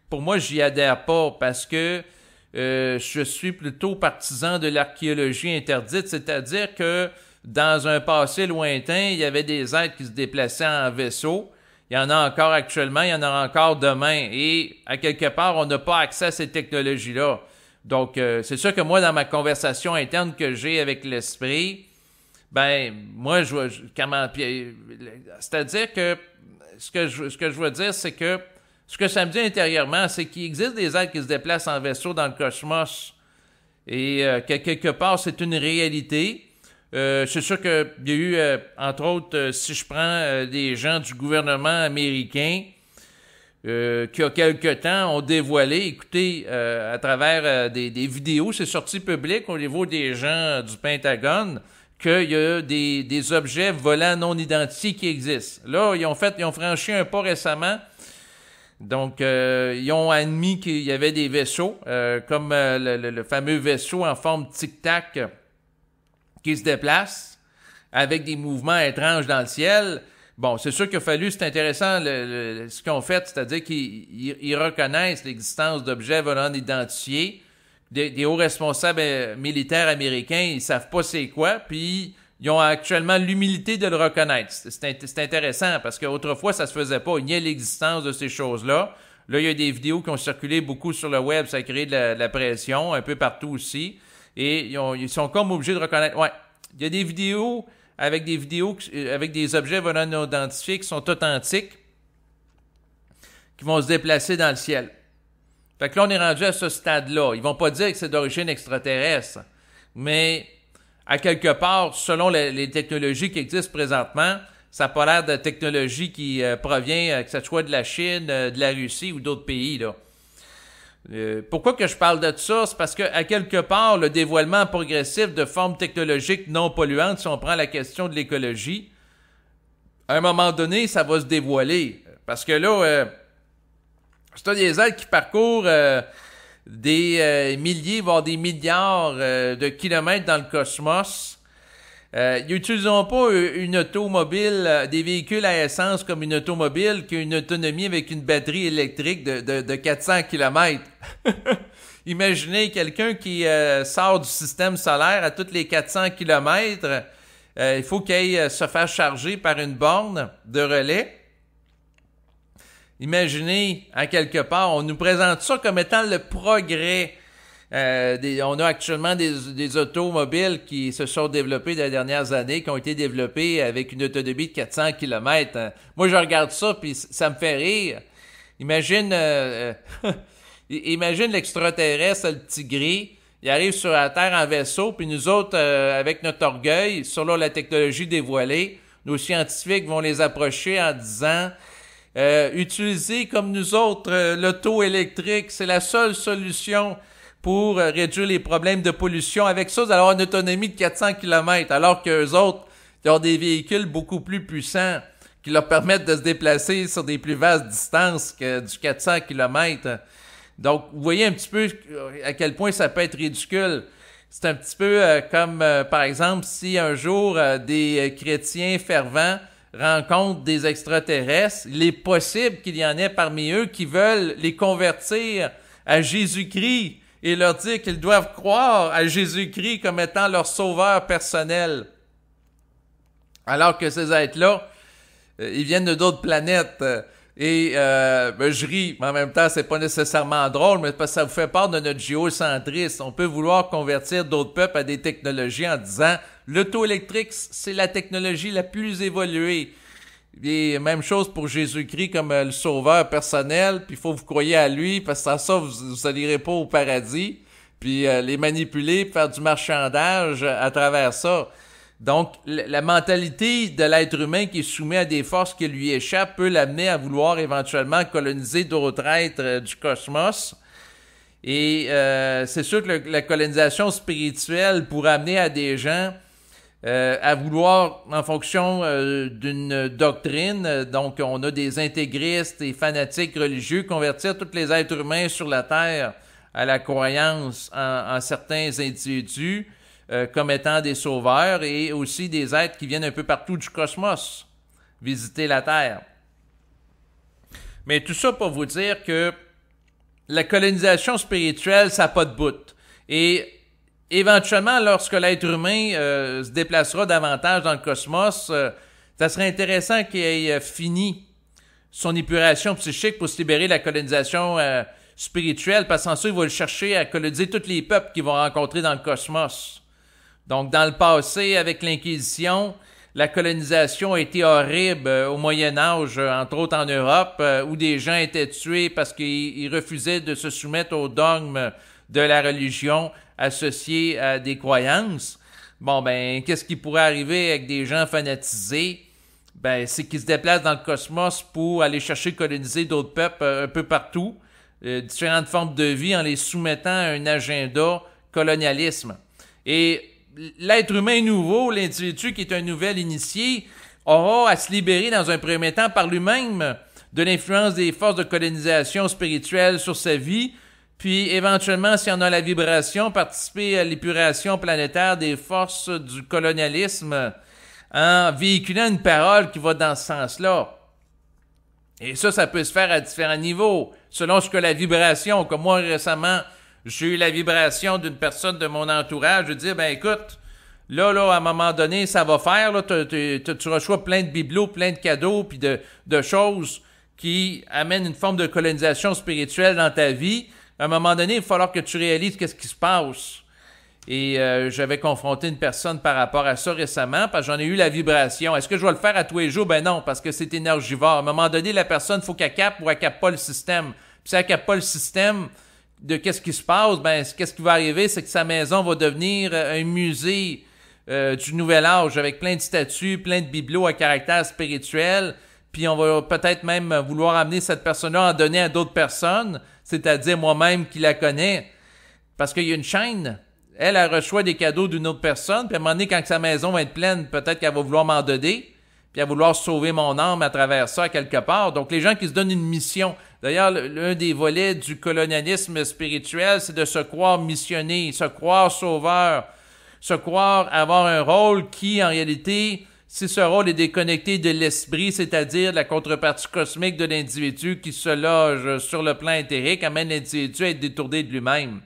pour moi, j'y adhère pas parce que je suis plutôt partisan de l'archéologie interdite, c'est-à-dire que dans un passé lointain, il y avait des êtres qui se déplaçaient en vaisseau il y en a encore actuellement, il y en aura encore demain. Et à quelque part, on n'a pas accès à ces technologies-là. Donc, euh, c'est sûr que moi, dans ma conversation interne que j'ai avec l'esprit, ben, moi, je, vois... comment. Euh, c'est-à-dire que ce que je, ce que je veux dire, c'est que ce que ça me dit intérieurement, c'est qu'il existe des êtres qui se déplacent en vaisseau dans le cosmos. Et euh, que quelque part, c'est une réalité. Euh, c'est sûr qu'il y a eu, euh, entre autres, euh, si je prends des gens du gouvernement américain qui, a quelque temps, ont dévoilé, écoutez, à travers des, vidéos, c'est sorti public au niveau des gens du Pentagone, qu'il y a des, des, objets volants non identifiés qui existent. Là, ils ont fait, ils ont franchi un pas récemment. Donc, ils ont admis qu'il y avait des vaisseaux, comme le, le, fameux vaisseau en forme tic-tac qui se déplacent avec des mouvements étranges dans le ciel. Bon, c'est sûr qu'il a fallu, c'est intéressant le, ce qu'on fait, c'est-à-dire qu'ils reconnaissent l'existence d'objets volants identifiés. Des, des, hauts responsables euh, militaires américains, ils savent pas c'est quoi, puis ils ont actuellement l'humilité de le reconnaître. C'est intéressant parce qu'autrefois, ça se faisait pas. Il y a l'existence de ces choses-là. Là, il y a des vidéos qui ont circulé beaucoup sur le web, ça a créé de la pression un peu partout aussi. Et ils, sont comme obligés de reconnaître, ouais, il y a des vidéos avec des vidéos, euh, avec des objets venant non identifiés qui sont authentiques, qui vont se déplacer dans le ciel. Fait que là, on est rendu à ce stade-là. Ils vont pas dire que c'est d'origine extraterrestre, mais à quelque part, selon les, technologies qui existent présentement, ça n'a pas l'air de technologie qui euh, provient, euh, que ce soit de la Chine, de la Russie ou d'autres pays. Là. Euh, pourquoi que je parle de ça? C'est parce que, à quelque part, le dévoilement progressif de formes technologiques non polluantes, si on prend la question de l'écologie, à un moment donné, ça va se dévoiler. Parce que là, euh, c'est des ailes qui parcourent euh, des euh, milliers, voire des milliards de kilomètres dans le cosmos euh, ils pas euh, une automobile, euh, des véhicules à essence comme une automobile qui a une autonomie avec une batterie électrique de, 400 km. <laughs> Imaginez quelqu'un qui euh, sort du système solaire à toutes les 400 km. il faut qu'il se fasse charger par une borne de relais. Imaginez, à quelque part, on nous présente ça comme étant le progrès euh, on a actuellement des, automobiles qui se sont développées dans les dernières années, qui ont été développées avec une autonomie de 400 km. Hein. Moi, je regarde ça, puis ça me fait rire. Imagine, euh, euh, <laughs> imagine l'extraterrestre, le petit gris, il arrive sur la Terre en vaisseau, puis nous autres, avec notre orgueil, sur la technologie dévoilée, nos scientifiques vont les approcher en disant euh, utilisez comme nous autres l'auto électrique, c'est la seule solution pour euh, réduire les problèmes de pollution. Avec ça, vous une autonomie de 400 km, alors qu'eux autres, ils ont des véhicules beaucoup plus puissants qui leur permettent de se déplacer sur des plus vastes distances que du 400 km. Donc, vous voyez un petit peu euh, à quel point ça peut être ridicule. C'est un petit peu euh, comme, par exemple, si un jour des chrétiens fervents rencontrent des extraterrestres, il est possible qu'il y en ait parmi eux qui veulent les convertir à Jésus-Christ et leur dire qu'ils doivent croire à Jésus-Christ comme étant leur sauveur personnel. Alors que ces êtres-là, euh, ils viennent de d'autres planètes. Euh, et euh, ben, je ris, mais en même temps, c'est pas nécessairement drôle, mais parce que ça vous fait part de notre géocentrisme. On peut vouloir convertir d'autres peuples à des technologies en disant l'auto électrique, c'est la technologie la plus évoluée même chose pour Jésus-Christ comme euh, le sauveur personnel, puis il faut que vous croyez à lui, parce que sans ça, vous n'allez pas au paradis, puis euh, les manipuler, faire du marchandage euh, à travers ça. Donc, la mentalité de l'être humain qui est soumis à des forces qui lui échappent peut l'amener à vouloir éventuellement coloniser d'autres êtres du cosmos. Et c'est sûr que la colonisation spirituelle pourrait amener à des gens euh, à vouloir en fonction euh, d'une doctrine. Euh, donc, on a des intégristes et fanatiques religieux convertir tous les êtres humains sur la terre à la croyance en, certains individus comme étant des sauveurs et aussi des êtres qui viennent un peu partout du cosmos visiter la terre. Mais tout ça pour vous dire que la colonisation spirituelle, ça n'a pas de bout. Et éventuellement, lorsque l'être humain euh, se déplacera davantage dans le cosmos, euh, ça serait intéressant qu'il ait euh, fini son épuration psychique pour se libérer de la colonisation euh, spirituelle, parce qu'en il va le chercher à coloniser tous les peuples qu'il va rencontrer dans le cosmos. Donc, dans le passé, avec l'Inquisition, la colonisation a été horrible au Moyen Âge, entre autres en Europe, où des gens étaient tués parce qu'ils refusaient de se soumettre aux dogmes de la religion associée à des croyances. Bon, ben, qu'est-ce qui pourrait arriver avec des gens fanatisés? Ben, c'est qu'ils se déplacent dans le cosmos pour aller chercher coloniser d'autres peuples euh, un peu partout, euh, différentes formes de vie en les soumettant à un agenda colonialisme. Et l'être humain nouveau, l'individu qui est un nouvel initié, aura à se libérer dans un premier temps par lui-même de l'influence des forces de colonisation spirituelle sur sa vie puis éventuellement, si on a la vibration, participer à l'épuration planétaire des forces du colonialisme en véhiculant une parole qui va dans ce sens-là. Et ça, ça peut se faire à différents niveaux, selon ce que la vibration, comme moi récemment, j'ai eu la vibration d'une personne de mon entourage, je dis, ben écoute, là, là, à un moment donné, ça va faire, là, tu reçois plein de bibelots, plein de cadeaux, puis de choses qui amènent une forme de colonisation spirituelle dans ta vie à un moment donné, il va falloir que tu réalises qu'est-ce qui se passe. Et euh, j'avais confronté une personne par rapport à ça récemment, parce que j'en ai eu la vibration. Est-ce que je vais le faire à tous les jours? Ben non, parce que c'est énergivore. À un moment donné, la personne, faut qu'elle capte ou elle capte pas le système. Puis si elle capte pas le système de qu'est-ce qui se passe, ben qu'est-ce qui va arriver, c'est que sa maison va devenir euh, un musée euh, du nouvel âge avec plein de statues, plein de bibelots à caractère spirituel puis on va peut-être même vouloir amener cette personne-là à en donner à d'autres personnes, c'est-à-dire moi-même qui la connais. Parce qu'il y a une chaîne, elle, elle reçoit des cadeaux d'une autre personne, puis à un moment donné, quand sa maison va être pleine, peut-être qu'elle va vouloir m'en donner, puis elle va vouloir sauver mon âme à travers ça, quelque part. Donc, les gens qui se donnent une mission. D'ailleurs, l'un des volets du colonialisme spirituel, c'est de se croire missionné, se croire sauveur, se croire avoir un rôle qui, en réalité, si ce rôle est déconnecté de l'esprit, c'est-à-dire la contrepartie cosmique de l'individu qui se loge sur le plan éthérique, amène l'individu à être détourné de lui-même.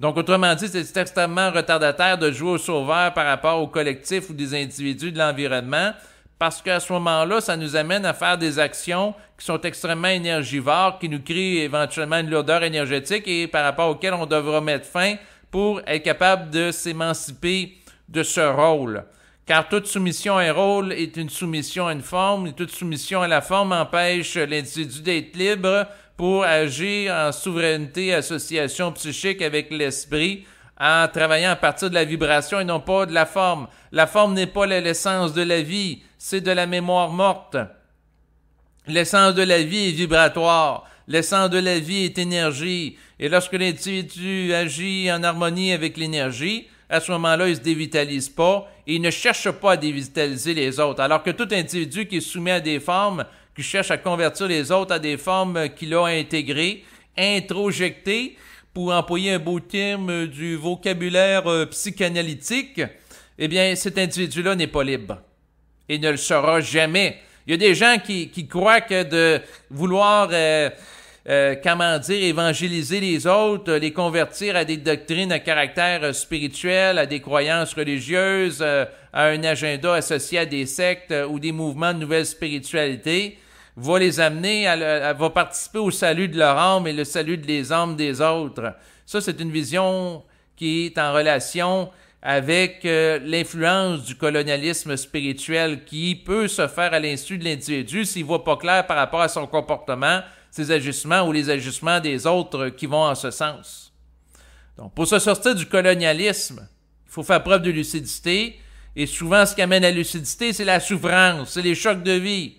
Donc, autrement dit, c'est extrêmement retardataire de jouer au sauveur par rapport au collectif ou des individus de l'environnement, parce qu'à ce moment-là, ça nous amène à faire des actions qui sont extrêmement énergivores, qui nous créent éventuellement une lourdeur énergétique et par rapport auxquelles on devra mettre fin pour être capable de s'émanciper de ce rôle car toute soumission à un rôle est une soumission à une forme, et toute soumission à la forme empêche l'individu d'être libre pour agir en souveraineté, association psychique avec l'esprit, en travaillant à partir de la vibration et non pas de la forme. La forme n'est pas l'essence de la vie, c'est de la mémoire morte. L'essence de la vie est vibratoire. L'essence de la vie est énergie. Et lorsque l'individu agit en harmonie avec l'énergie, à ce moment-là, il se dévitalise pas et il ne cherche pas à dévitaliser les autres. Alors que tout individu qui est soumis à des formes, qui cherche à convertir les autres à des formes qu'il a intégrées, introjectées, pour employer un beau terme du vocabulaire euh, psychanalytique, eh bien, cet individu-là n'est pas libre et ne le sera jamais. Il y a des gens qui, croient que de vouloir euh, euh, comment dire, évangéliser les autres, euh, les convertir à des doctrines à caractère euh, spirituel, à des croyances religieuses, à un agenda associé à des sectes ou des mouvements de nouvelle spiritualité, va les amener, à, va participer au salut de leur âme et le salut des âmes des autres. Ça, c'est une vision qui est en relation avec l'influence du colonialisme spirituel qui peut se faire à l'insu de l'individu s'il voit pas clair par rapport à son comportement ses ajustements ou les ajustements des autres qui vont en ce sens. Donc, pour se sortir du colonialisme, il faut faire preuve de lucidité. Et souvent, ce qui amène à la lucidité, c'est la souffrance, c'est les chocs de vie.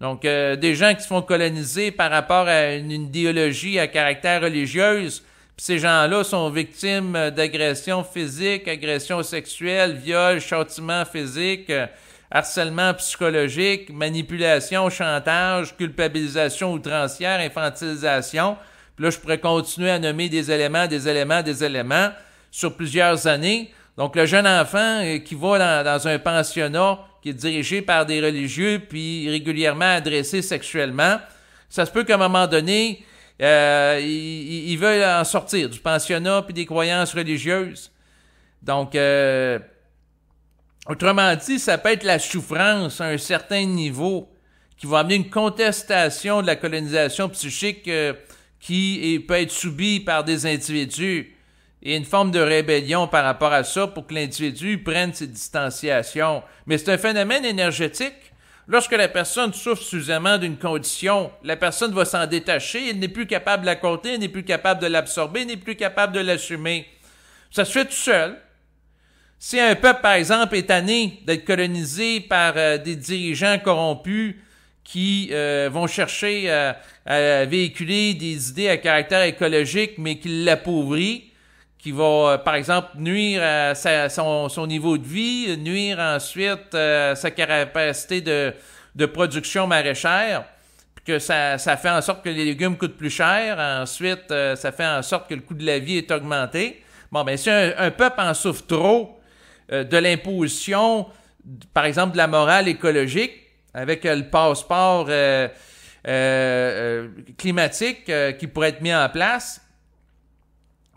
Donc, euh, des gens qui se font coloniser par rapport à une, idéologie à caractère religieuse, ces gens-là sont victimes d'agressions physiques, agressions sexuelles, viols, châtiments physiques harcèlement psychologique, manipulation, chantage, culpabilisation outrancière, infantilisation. Puis là, je pourrais continuer à nommer des éléments, des éléments, des éléments sur plusieurs années. Donc, le jeune enfant euh, qui va dans, un pensionnat qui est dirigé par des religieux, puis régulièrement adressé sexuellement, ça se peut qu'à un moment donné, euh, veuille en sortir du pensionnat puis des croyances religieuses. Donc, euh, Autrement dit, ça peut être la souffrance à un certain niveau qui va amener une contestation de la colonisation psychique euh, qui peut être subie par des individus et une forme de rébellion par rapport à ça pour que l'individu prenne ses distanciations. Mais c'est un phénomène énergétique. Lorsque la personne souffre suffisamment d'une condition, la personne va s'en détacher, elle n'est plus capable de la compter, n'est plus capable de l'absorber, elle n'est plus capable de l'assumer. Ça se fait tout seul. Si un peuple, par exemple, est tanné d'être colonisé par euh, des dirigeants corrompus qui euh, vont chercher à, véhiculer des idées à caractère écologique, mais qui l'appauvrit, qui va, euh, par exemple, nuire à, son, niveau de vie, nuire ensuite à sa capacité de, production maraîchère, puis que ça, fait en sorte que les légumes coûtent plus cher, ensuite, ça fait en sorte que le coût de la vie est augmenté. Bon, ben si un peuple en souffre trop, euh, de l'imposition, par exemple, de la morale écologique avec euh, le passeport euh, climatique qui pourrait être mis en place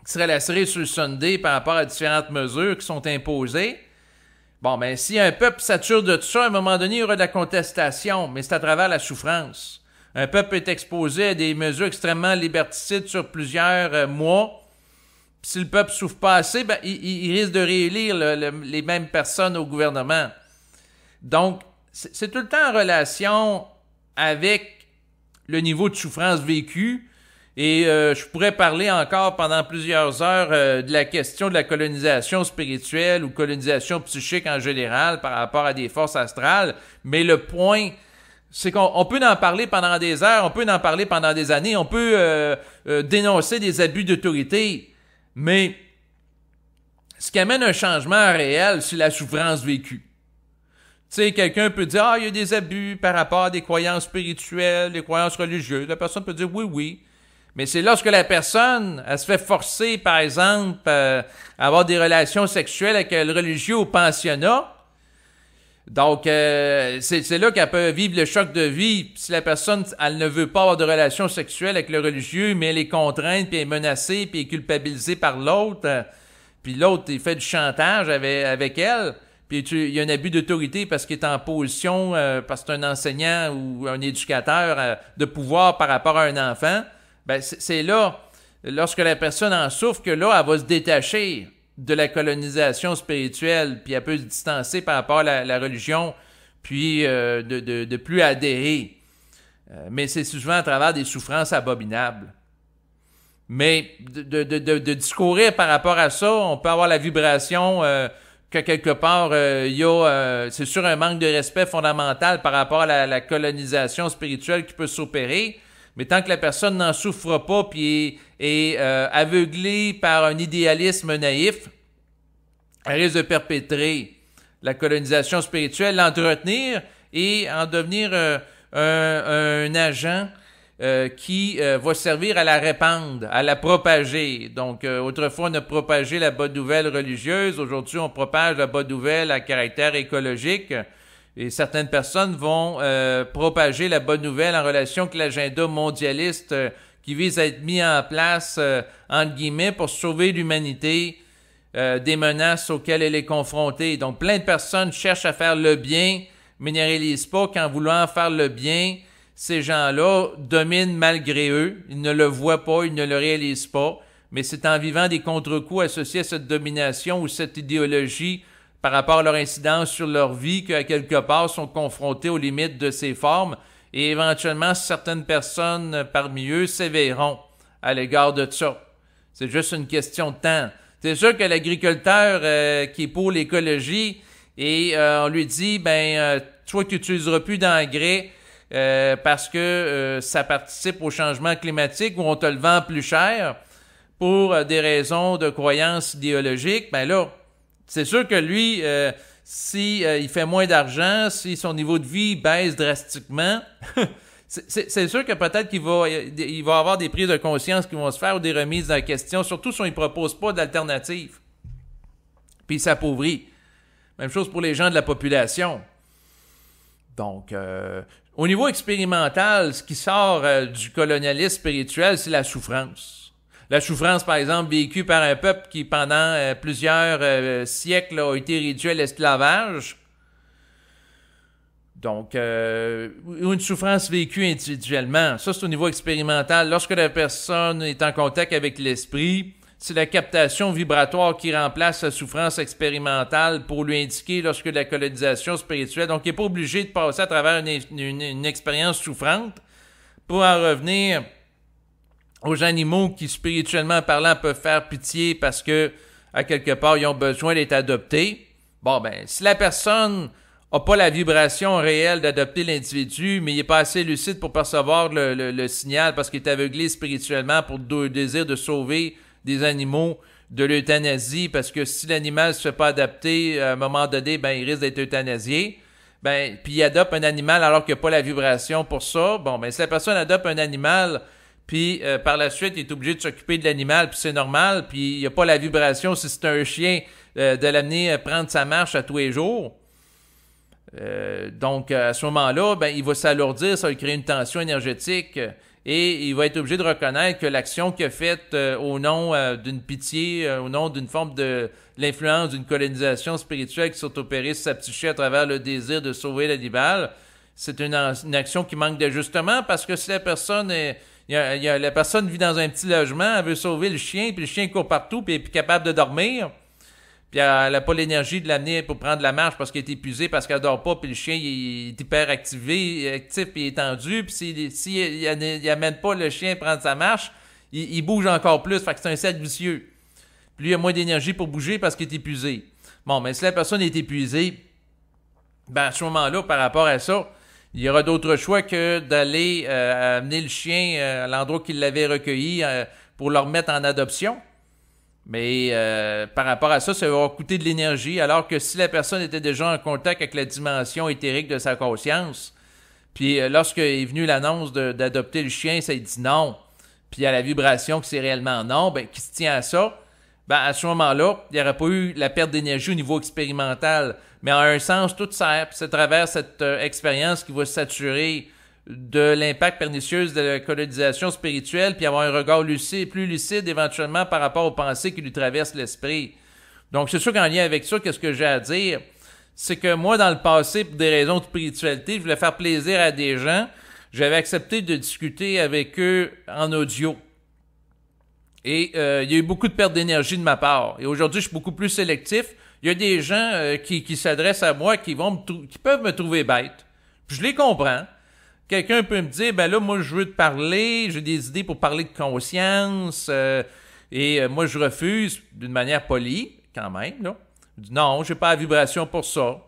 qui serait la série sur le Sunday par rapport à différentes mesures qui sont imposées. Bon, ben, si un peuple sature de tout ça, à un moment donné, il y aura de la contestation, mais c'est à travers la souffrance. Un peuple est exposé à des mesures extrêmement liberticides sur plusieurs mois si le peuple souffre pas assez, ben, il, risque de réélire les mêmes personnes au gouvernement. Donc, c'est tout le temps en relation avec le niveau de souffrance vécue. Et euh, je pourrais parler encore pendant plusieurs heures euh, de la question de la colonisation spirituelle ou colonisation psychique en général par rapport à des forces astrales. Mais le point, c'est qu'on peut en parler pendant des heures, on peut en parler pendant des années, on peut euh, dénoncer des abus d'autorité mais ce qui amène un changement réel, c'est la souffrance vécue. Tu sais, quelqu'un peut dire, ah, il y a des abus par rapport à des croyances spirituelles, des croyances religieuses. La personne peut dire, oui, oui. Mais c'est lorsque la personne, elle se fait forcer, par exemple, euh, à avoir des relations sexuelles avec le religieux au pensionnat, donc, euh, c'est là qu'elle peut vivre le choc de vie. Si la personne, elle ne veut pas avoir de relation sexuelle avec le religieux, mais elle est contrainte, puis elle est menacée, puis elle est culpabilisée par l'autre, puis l'autre, il fait du chantage avec, avec elle, puis tu, il y a un abus d'autorité parce qu'il est en position, euh, parce que c'est un enseignant ou un éducateur euh, de pouvoir par rapport à un enfant, ben c'est là, lorsque la personne en souffre, que là, elle va se détacher de la colonisation spirituelle, puis elle peu se distancer par rapport à la, religion, puis euh, de, de, plus adhérer. Euh, mais c'est souvent à travers des souffrances abominables. Mais de, de, discourir par rapport à ça, on peut avoir la vibration euh, que quelque part, il c'est sûr, un manque de respect fondamental par rapport à la colonisation spirituelle qui peut s'opérer. Mais tant que la personne n'en souffre pas puis est, euh, aveuglée par un idéalisme naïf, elle risque de perpétrer la colonisation spirituelle, l'entretenir et en devenir euh, un, agent euh, qui va servir à la répandre, à la propager. Donc, autrefois, on a propagé la bonne nouvelle religieuse. Aujourd'hui, on propage la bonne nouvelle à caractère écologique. Et certaines personnes vont euh, propager la bonne nouvelle en relation que l'agenda mondialiste euh, qui vise à être mis en place, euh, entre guillemets, pour sauver l'humanité des menaces auxquelles elle est confrontée. Donc plein de personnes cherchent à faire le bien, mais ne réalisent pas qu'en voulant faire le bien, ces gens-là dominent malgré eux. Ils ne le voient pas, ils ne le réalisent pas. Mais c'est en vivant des contre-coups associés à cette domination ou cette idéologie par rapport à leur incidence sur leur vie, qu'à quelque part sont confrontés aux limites de ces formes et éventuellement certaines personnes parmi eux s'éveilleront à l'égard de ça. C'est juste une question de temps. C'est sûr que l'agriculteur euh, qui est pour l'écologie et euh, on lui dit ben euh, toi tu n'utiliseras plus d'engrais parce que ça participe au changement climatique ou on te le vend plus cher pour des raisons de croyances idéologiques, ben là c'est sûr que lui, euh, si euh, il fait moins d'argent, si son niveau de vie baisse drastiquement, <laughs> c'est sûr que peut-être qu'il va, il va avoir des prises de conscience qui vont se faire ou des remises en question, surtout si on ne propose pas d'alternative. Puis il s'appauvrit. Même chose pour les gens de la population. Donc, euh, au niveau expérimental, ce qui sort du colonialisme spirituel, c'est la souffrance. La souffrance, par exemple, vécue par un peuple qui, pendant euh, plusieurs euh, siècles, a été réduit à l'esclavage. Donc, euh, une souffrance vécue individuellement. Ça, c'est au niveau expérimental. Lorsque la personne est en contact avec l'esprit, c'est la captation vibratoire qui remplace la souffrance expérimentale pour lui indiquer lorsque la colonisation spirituelle. Donc, il n'est pas obligé de passer à travers une expérience souffrante pour en revenir aux animaux qui, spirituellement parlant, peuvent faire pitié parce que, à quelque part, ils ont besoin d'être adoptés. Bon, ben, si la personne n'a pas la vibration réelle d'adopter l'individu, mais il n'est pas assez lucide pour percevoir le, signal parce qu'il est aveuglé spirituellement pour le désir de sauver des animaux de l'euthanasie, parce que si l'animal ne se fait pas adapter, à un moment donné, ben, il risque d'être euthanasié. Ben, puis il adopte un animal alors qu'il n'a pas la vibration pour ça. Bon, ben, si la personne adopte un animal puis euh, par la suite, il est obligé de s'occuper de l'animal, puis c'est normal. Puis il n'y a pas la vibration si c'est un chien euh, de l'amener euh, prendre sa marche à tous les jours. donc à ce moment-là, ben, il va s'alourdir, ça va créer une tension énergétique et il va être obligé de reconnaître que l'action qu'il a faite au nom d'une pitié, au nom d'une forme de l'influence d'une colonisation spirituelle qui s'est opérée sur sa à travers le désir de sauver l'animal, c'est une, une, action qui manque d'ajustement parce que si la personne est, la personne vit dans un petit logement, elle veut sauver le chien, puis le chien court partout, puis elle est capable de dormir. Puis elle n'a pas l'énergie de l'amener pour prendre la marche parce qu'elle est épuisée, parce qu'elle dort pas, puis le chien il est hyper activé, actif, puis tendu. Puis s'il si, n'amène pas le chien prendre sa marche, il, bouge encore plus. Fait que c'est un cercle vicieux. Puis lui, il a moins d'énergie pour bouger parce qu'il est épuisé. Bon, mais si la personne est épuisée, ben à ce moment-là, par rapport à ça, il y aura d'autres choix que d'aller euh, amener le chien euh, à l'endroit qu'il l'avait recueilli euh, pour le remettre en adoption. Mais par rapport à ça, ça va coûter de l'énergie, alors que si la personne était déjà en contact avec la dimension éthérique de sa conscience, puis lorsque est venue l'annonce d'adopter le chien, ça dit non. Puis à la vibration que c'est réellement non, ben, qui se tient à ça, ben, à ce moment-là, il n'y aurait pas eu la perte d'énergie au niveau expérimental. Mais en un sens, tout ça C'est à travers cette euh, expérience qui va saturer de l'impact pernicieux de la colonisation spirituelle, puis avoir un regard lucide, plus lucide éventuellement par rapport aux pensées qui lui traversent l'esprit. Donc, c'est sûr qu'en lien avec ça, qu'est-ce que j'ai à dire? C'est que moi, dans le passé, pour des raisons de spiritualité, je voulais faire plaisir à des gens. J'avais accepté de discuter avec eux en audio. Et euh, il y a eu beaucoup de pertes d'énergie de ma part. Et aujourd'hui, je suis beaucoup plus sélectif. Il y a des gens euh, qui, s'adressent à moi qui vont qui peuvent me trouver bête. Puis je les comprends. Quelqu'un peut me dire, ben là, moi, je veux te parler, j'ai des idées pour parler de conscience, euh, et moi, je refuse d'une manière polie, quand même, là. Je non, j'ai pas la vibration pour ça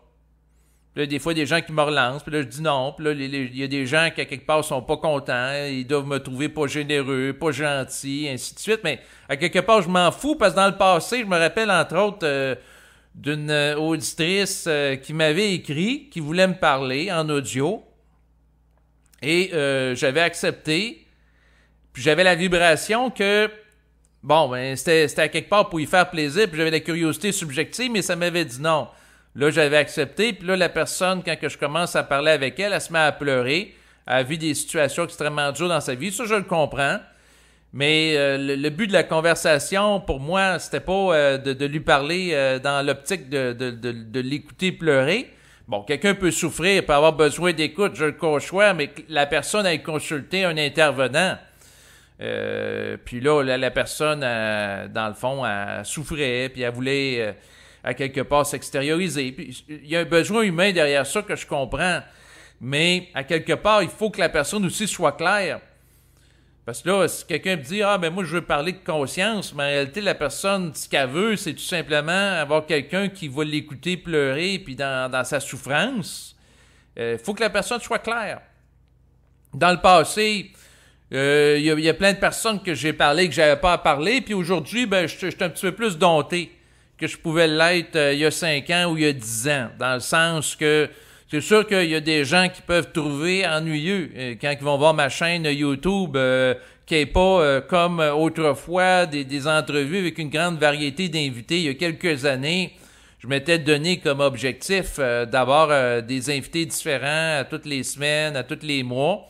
des fois, il y a des gens qui me relancent, puis là, je dis non. Puis là, il y a des gens qui, à quelque part, sont pas contents. Ils doivent me trouver pas généreux, pas gentil, ainsi de suite. Mais à quelque part, je m'en fous parce que dans le passé, je me rappelle, entre autres, euh, d'une euh, auditrice euh, qui m'avait écrit, qui voulait me parler en audio. Et j'avais accepté. Puis j'avais la vibration que, bon, ben, c'était à quelque part pour y faire plaisir. Puis j'avais la curiosité subjective, mais ça m'avait dit non. Là, j'avais accepté, puis là, la personne, quand que je commence à parler avec elle, elle se met à pleurer. a vu des situations extrêmement dures dans sa vie. Ça, je le comprends. Mais euh, le, but de la conversation, pour moi, c'était pas euh, de, lui parler euh, dans l'optique de, l'écouter pleurer. Bon, quelqu'un peut souffrir, peut avoir besoin d'écoute, je le conçois, mais la personne a consulté un intervenant. puis là, la, personne, dans le fond, a souffrait, puis elle voulait à quelque part s'extérioriser. Il y a un besoin humain derrière ça que je comprends. Mais à quelque part, il faut que la personne aussi soit claire. Parce que là, si quelqu'un me dit Ah, ben moi, je veux parler de conscience, mais en réalité, la personne, ce qu'elle veut, c'est tout simplement avoir quelqu'un qui va l'écouter pleurer, puis dans, sa souffrance. Il euh, faut que la personne soit claire. Dans le passé, euh, il y, a plein de personnes que j'ai parlé, que j'avais pas à parler, puis aujourd'hui, ben, je, je suis un petit peu plus dompté que je pouvais l'être euh, il y a cinq ans ou il y a dix ans, dans le sens que c'est sûr qu'il y a des gens qui peuvent trouver ennuyeux euh, quand ils vont voir ma chaîne YouTube euh, qui n'est pas comme autrefois des, des, entrevues avec une grande variété d'invités. Il y a quelques années, je m'étais donné comme objectif d'avoir des invités différents à toutes les semaines, à tous les mois.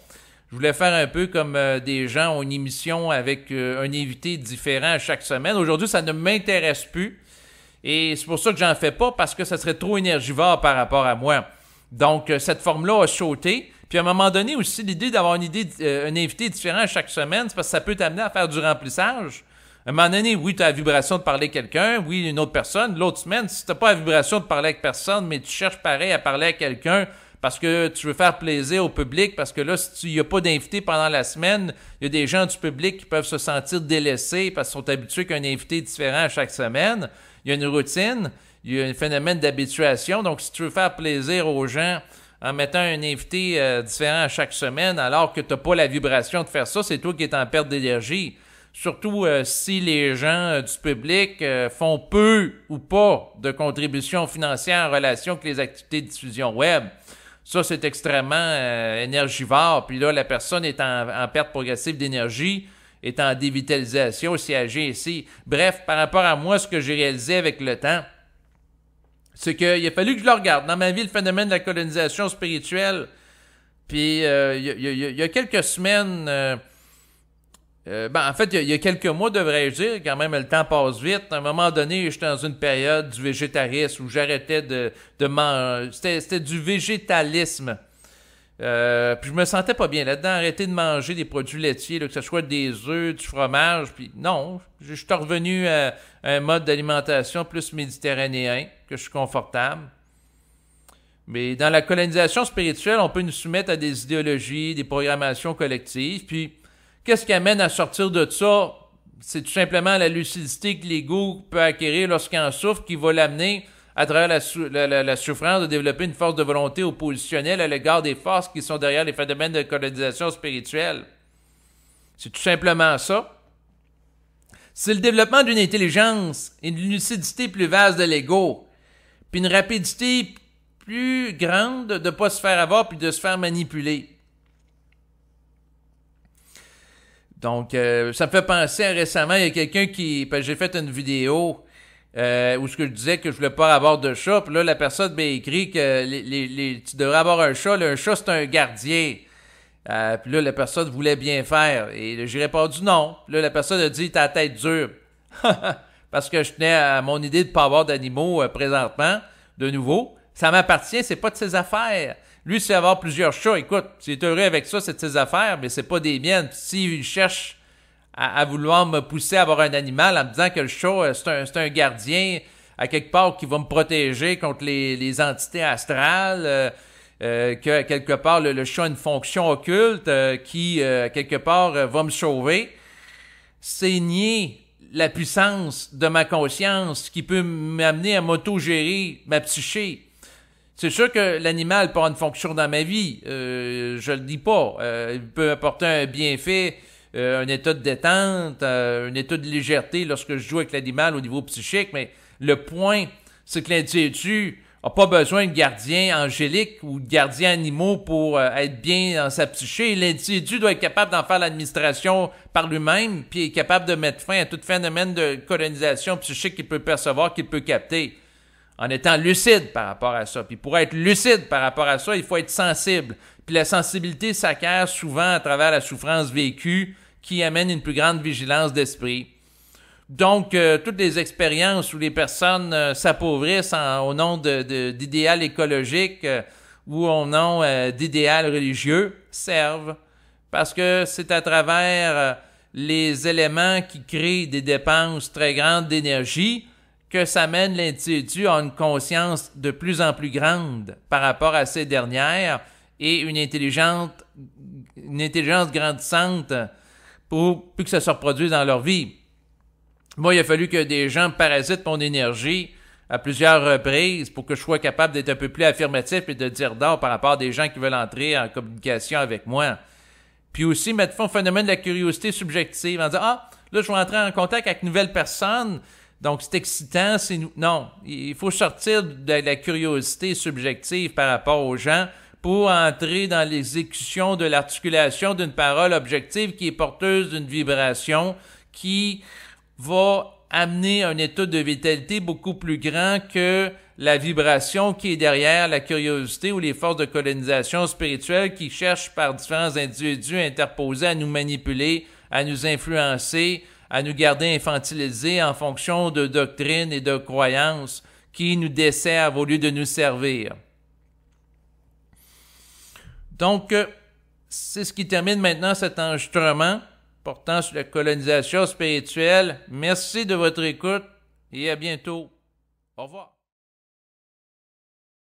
Je voulais faire un peu comme des gens ont une émission avec un invité différent chaque semaine. Aujourd'hui, ça ne m'intéresse plus. Et c'est pour ça que j'en fais pas parce que ça serait trop énergivore par rapport à moi. Donc, euh, cette forme-là a sauté. Puis à un moment donné aussi, l'idée d'avoir une idée, euh, un invité différent chaque semaine, c'est parce que ça peut t'amener à faire du remplissage. À un moment donné, oui, tu as la vibration de parler à quelqu'un, oui, une autre personne. L'autre semaine, si tu pas la vibration de parler avec personne, mais tu cherches pareil à parler à quelqu'un parce que tu veux faire plaisir au public, parce que là, s'il n'y a pas d'invité pendant la semaine, il y a des gens du public qui peuvent se sentir délaissés parce qu'ils sont habitués qu'un invité différent chaque semaine il y a une routine, il y a un phénomène d'habituation. Donc, si tu veux faire plaisir aux gens en mettant un invité euh, différent à chaque semaine, alors que tu n'as pas la vibration de faire ça, c'est toi qui es en perte d'énergie. Surtout euh, si les gens euh, du public font peu ou pas de contributions financières en relation avec les activités de diffusion web. Ça, c'est extrêmement énergivore. Puis là, la personne est en perte progressive d'énergie est en dévitalisation, âgé ici. Bref, par rapport à moi, ce que j'ai réalisé avec le temps, c'est qu'il a fallu que je le regarde. Dans ma vie, le phénomène de la colonisation spirituelle, puis il, y a, quelques semaines, euh, euh, ben, en fait, il y, a, quelques mois, devrais-je dire, quand même, le temps passe vite. À un moment donné, j'étais dans une période du végétarisme où j'arrêtais de, de manger. C'était du végétalisme. Euh, puis je me sentais pas bien là-dedans. Arrêter de manger des produits laitiers, que ce soit des œufs, du fromage. Puis non, je, suis revenu à, à un mode d'alimentation plus méditerranéen, que je suis confortable. Mais dans la colonisation spirituelle, on peut nous soumettre à des idéologies, des programmations collectives. Puis qu'est-ce qui amène à sortir de ça? C'est tout simplement la lucidité que l'ego peut acquérir lorsqu'il en souffre qui va l'amener à travers la, souffrance de développer une force de volonté oppositionnelle à l'égard des forces qui sont derrière les phénomènes de colonisation spirituelle. C'est tout simplement ça. C'est le développement d'une intelligence et d'une lucidité plus vaste de l'ego, puis une rapidité plus grande de ne pas se faire avoir puis de se faire manipuler. Donc, euh, ça me fait penser à récemment, il y a quelqu'un qui... J'ai fait une vidéo euh, ce que je disais que je voulais pas avoir de chat. Puis là, la personne m'a écrit que les, les, tu devrais avoir un chat. un chat, c'est un gardien. Euh, puis là, la personne voulait bien faire. Et j'ai répondu non. Puis là, la personne a dit, t'as la tête dure. <laughs> Parce que je tenais à mon idée de pas avoir d'animaux euh, présentement, de nouveau. Ça m'appartient, c'est pas de ses affaires. Lui, c'est avoir plusieurs chats. Écoute, c'est heureux avec ça, c'est de ses affaires, mais c'est pas des miennes. S'il cherche à, vouloir me pousser à avoir un animal en me disant que le chat, euh, c'est un, un, gardien à quelque part qui va me protéger contre les, entités astrales, euh, euh, que quelque part le, chat a une fonction occulte euh, qui, quelque part, va me sauver. C'est nier la puissance de ma conscience qui peut m'amener à m'autogérer ma psyché. C'est sûr que l'animal prend une fonction dans ma vie, je le dis pas. il peut apporter un bienfait euh, un état de détente, euh, un état de légèreté lorsque je joue avec l'animal au niveau psychique, mais le point, c'est que l'individu n'a pas besoin de gardien angélique ou de gardien animaux pour euh, être bien dans sa psyché. L'individu doit être capable d'en faire l'administration par lui-même, puis est capable de mettre fin à tout phénomène de colonisation psychique qu'il peut percevoir, qu'il peut capter en étant lucide par rapport à ça. Puis pour être lucide par rapport à ça, il faut être sensible. Puis la sensibilité s'acquiert souvent à travers la souffrance vécue qui amène une plus grande vigilance d'esprit. Donc, euh, toutes les expériences où les personnes euh, s'appauvrissent au nom d'idéal écologique euh, ou au nom d'idéal religieux servent parce que c'est à travers les éléments qui créent des dépenses très grandes d'énergie que ça mène l'individu à une conscience de plus en plus grande par rapport à ces dernières et une intelligence, une intelligence grandissante pour plus que ça se reproduise dans leur vie. Moi, il a fallu que des gens parasitent mon énergie à plusieurs reprises pour que je sois capable d'être un peu plus affirmatif et de dire d'or par rapport à des gens qui veulent entrer en communication avec moi. Puis aussi mettre fond au phénomène de la curiosité subjective en disant Ah, là, je vais entrer en contact avec une nouvelle personne, donc, c'est excitant. C'est... Non, il faut sortir de la curiosité subjective par rapport aux gens pour entrer dans l'exécution de l'articulation d'une parole objective qui est porteuse d'une vibration qui va amener un état de vitalité beaucoup plus grand que la vibration qui est derrière la curiosité ou les forces de colonisation spirituelle qui cherchent par différents individus interposés à nous manipuler, à nous influencer, à nous garder infantilisés en fonction de doctrines et de croyances qui nous desservent au lieu de nous servir. Donc, euh, c'est ce qui termine maintenant cet enregistrement portant sur la colonisation spirituelle. Merci de votre écoute et à bientôt. Au revoir.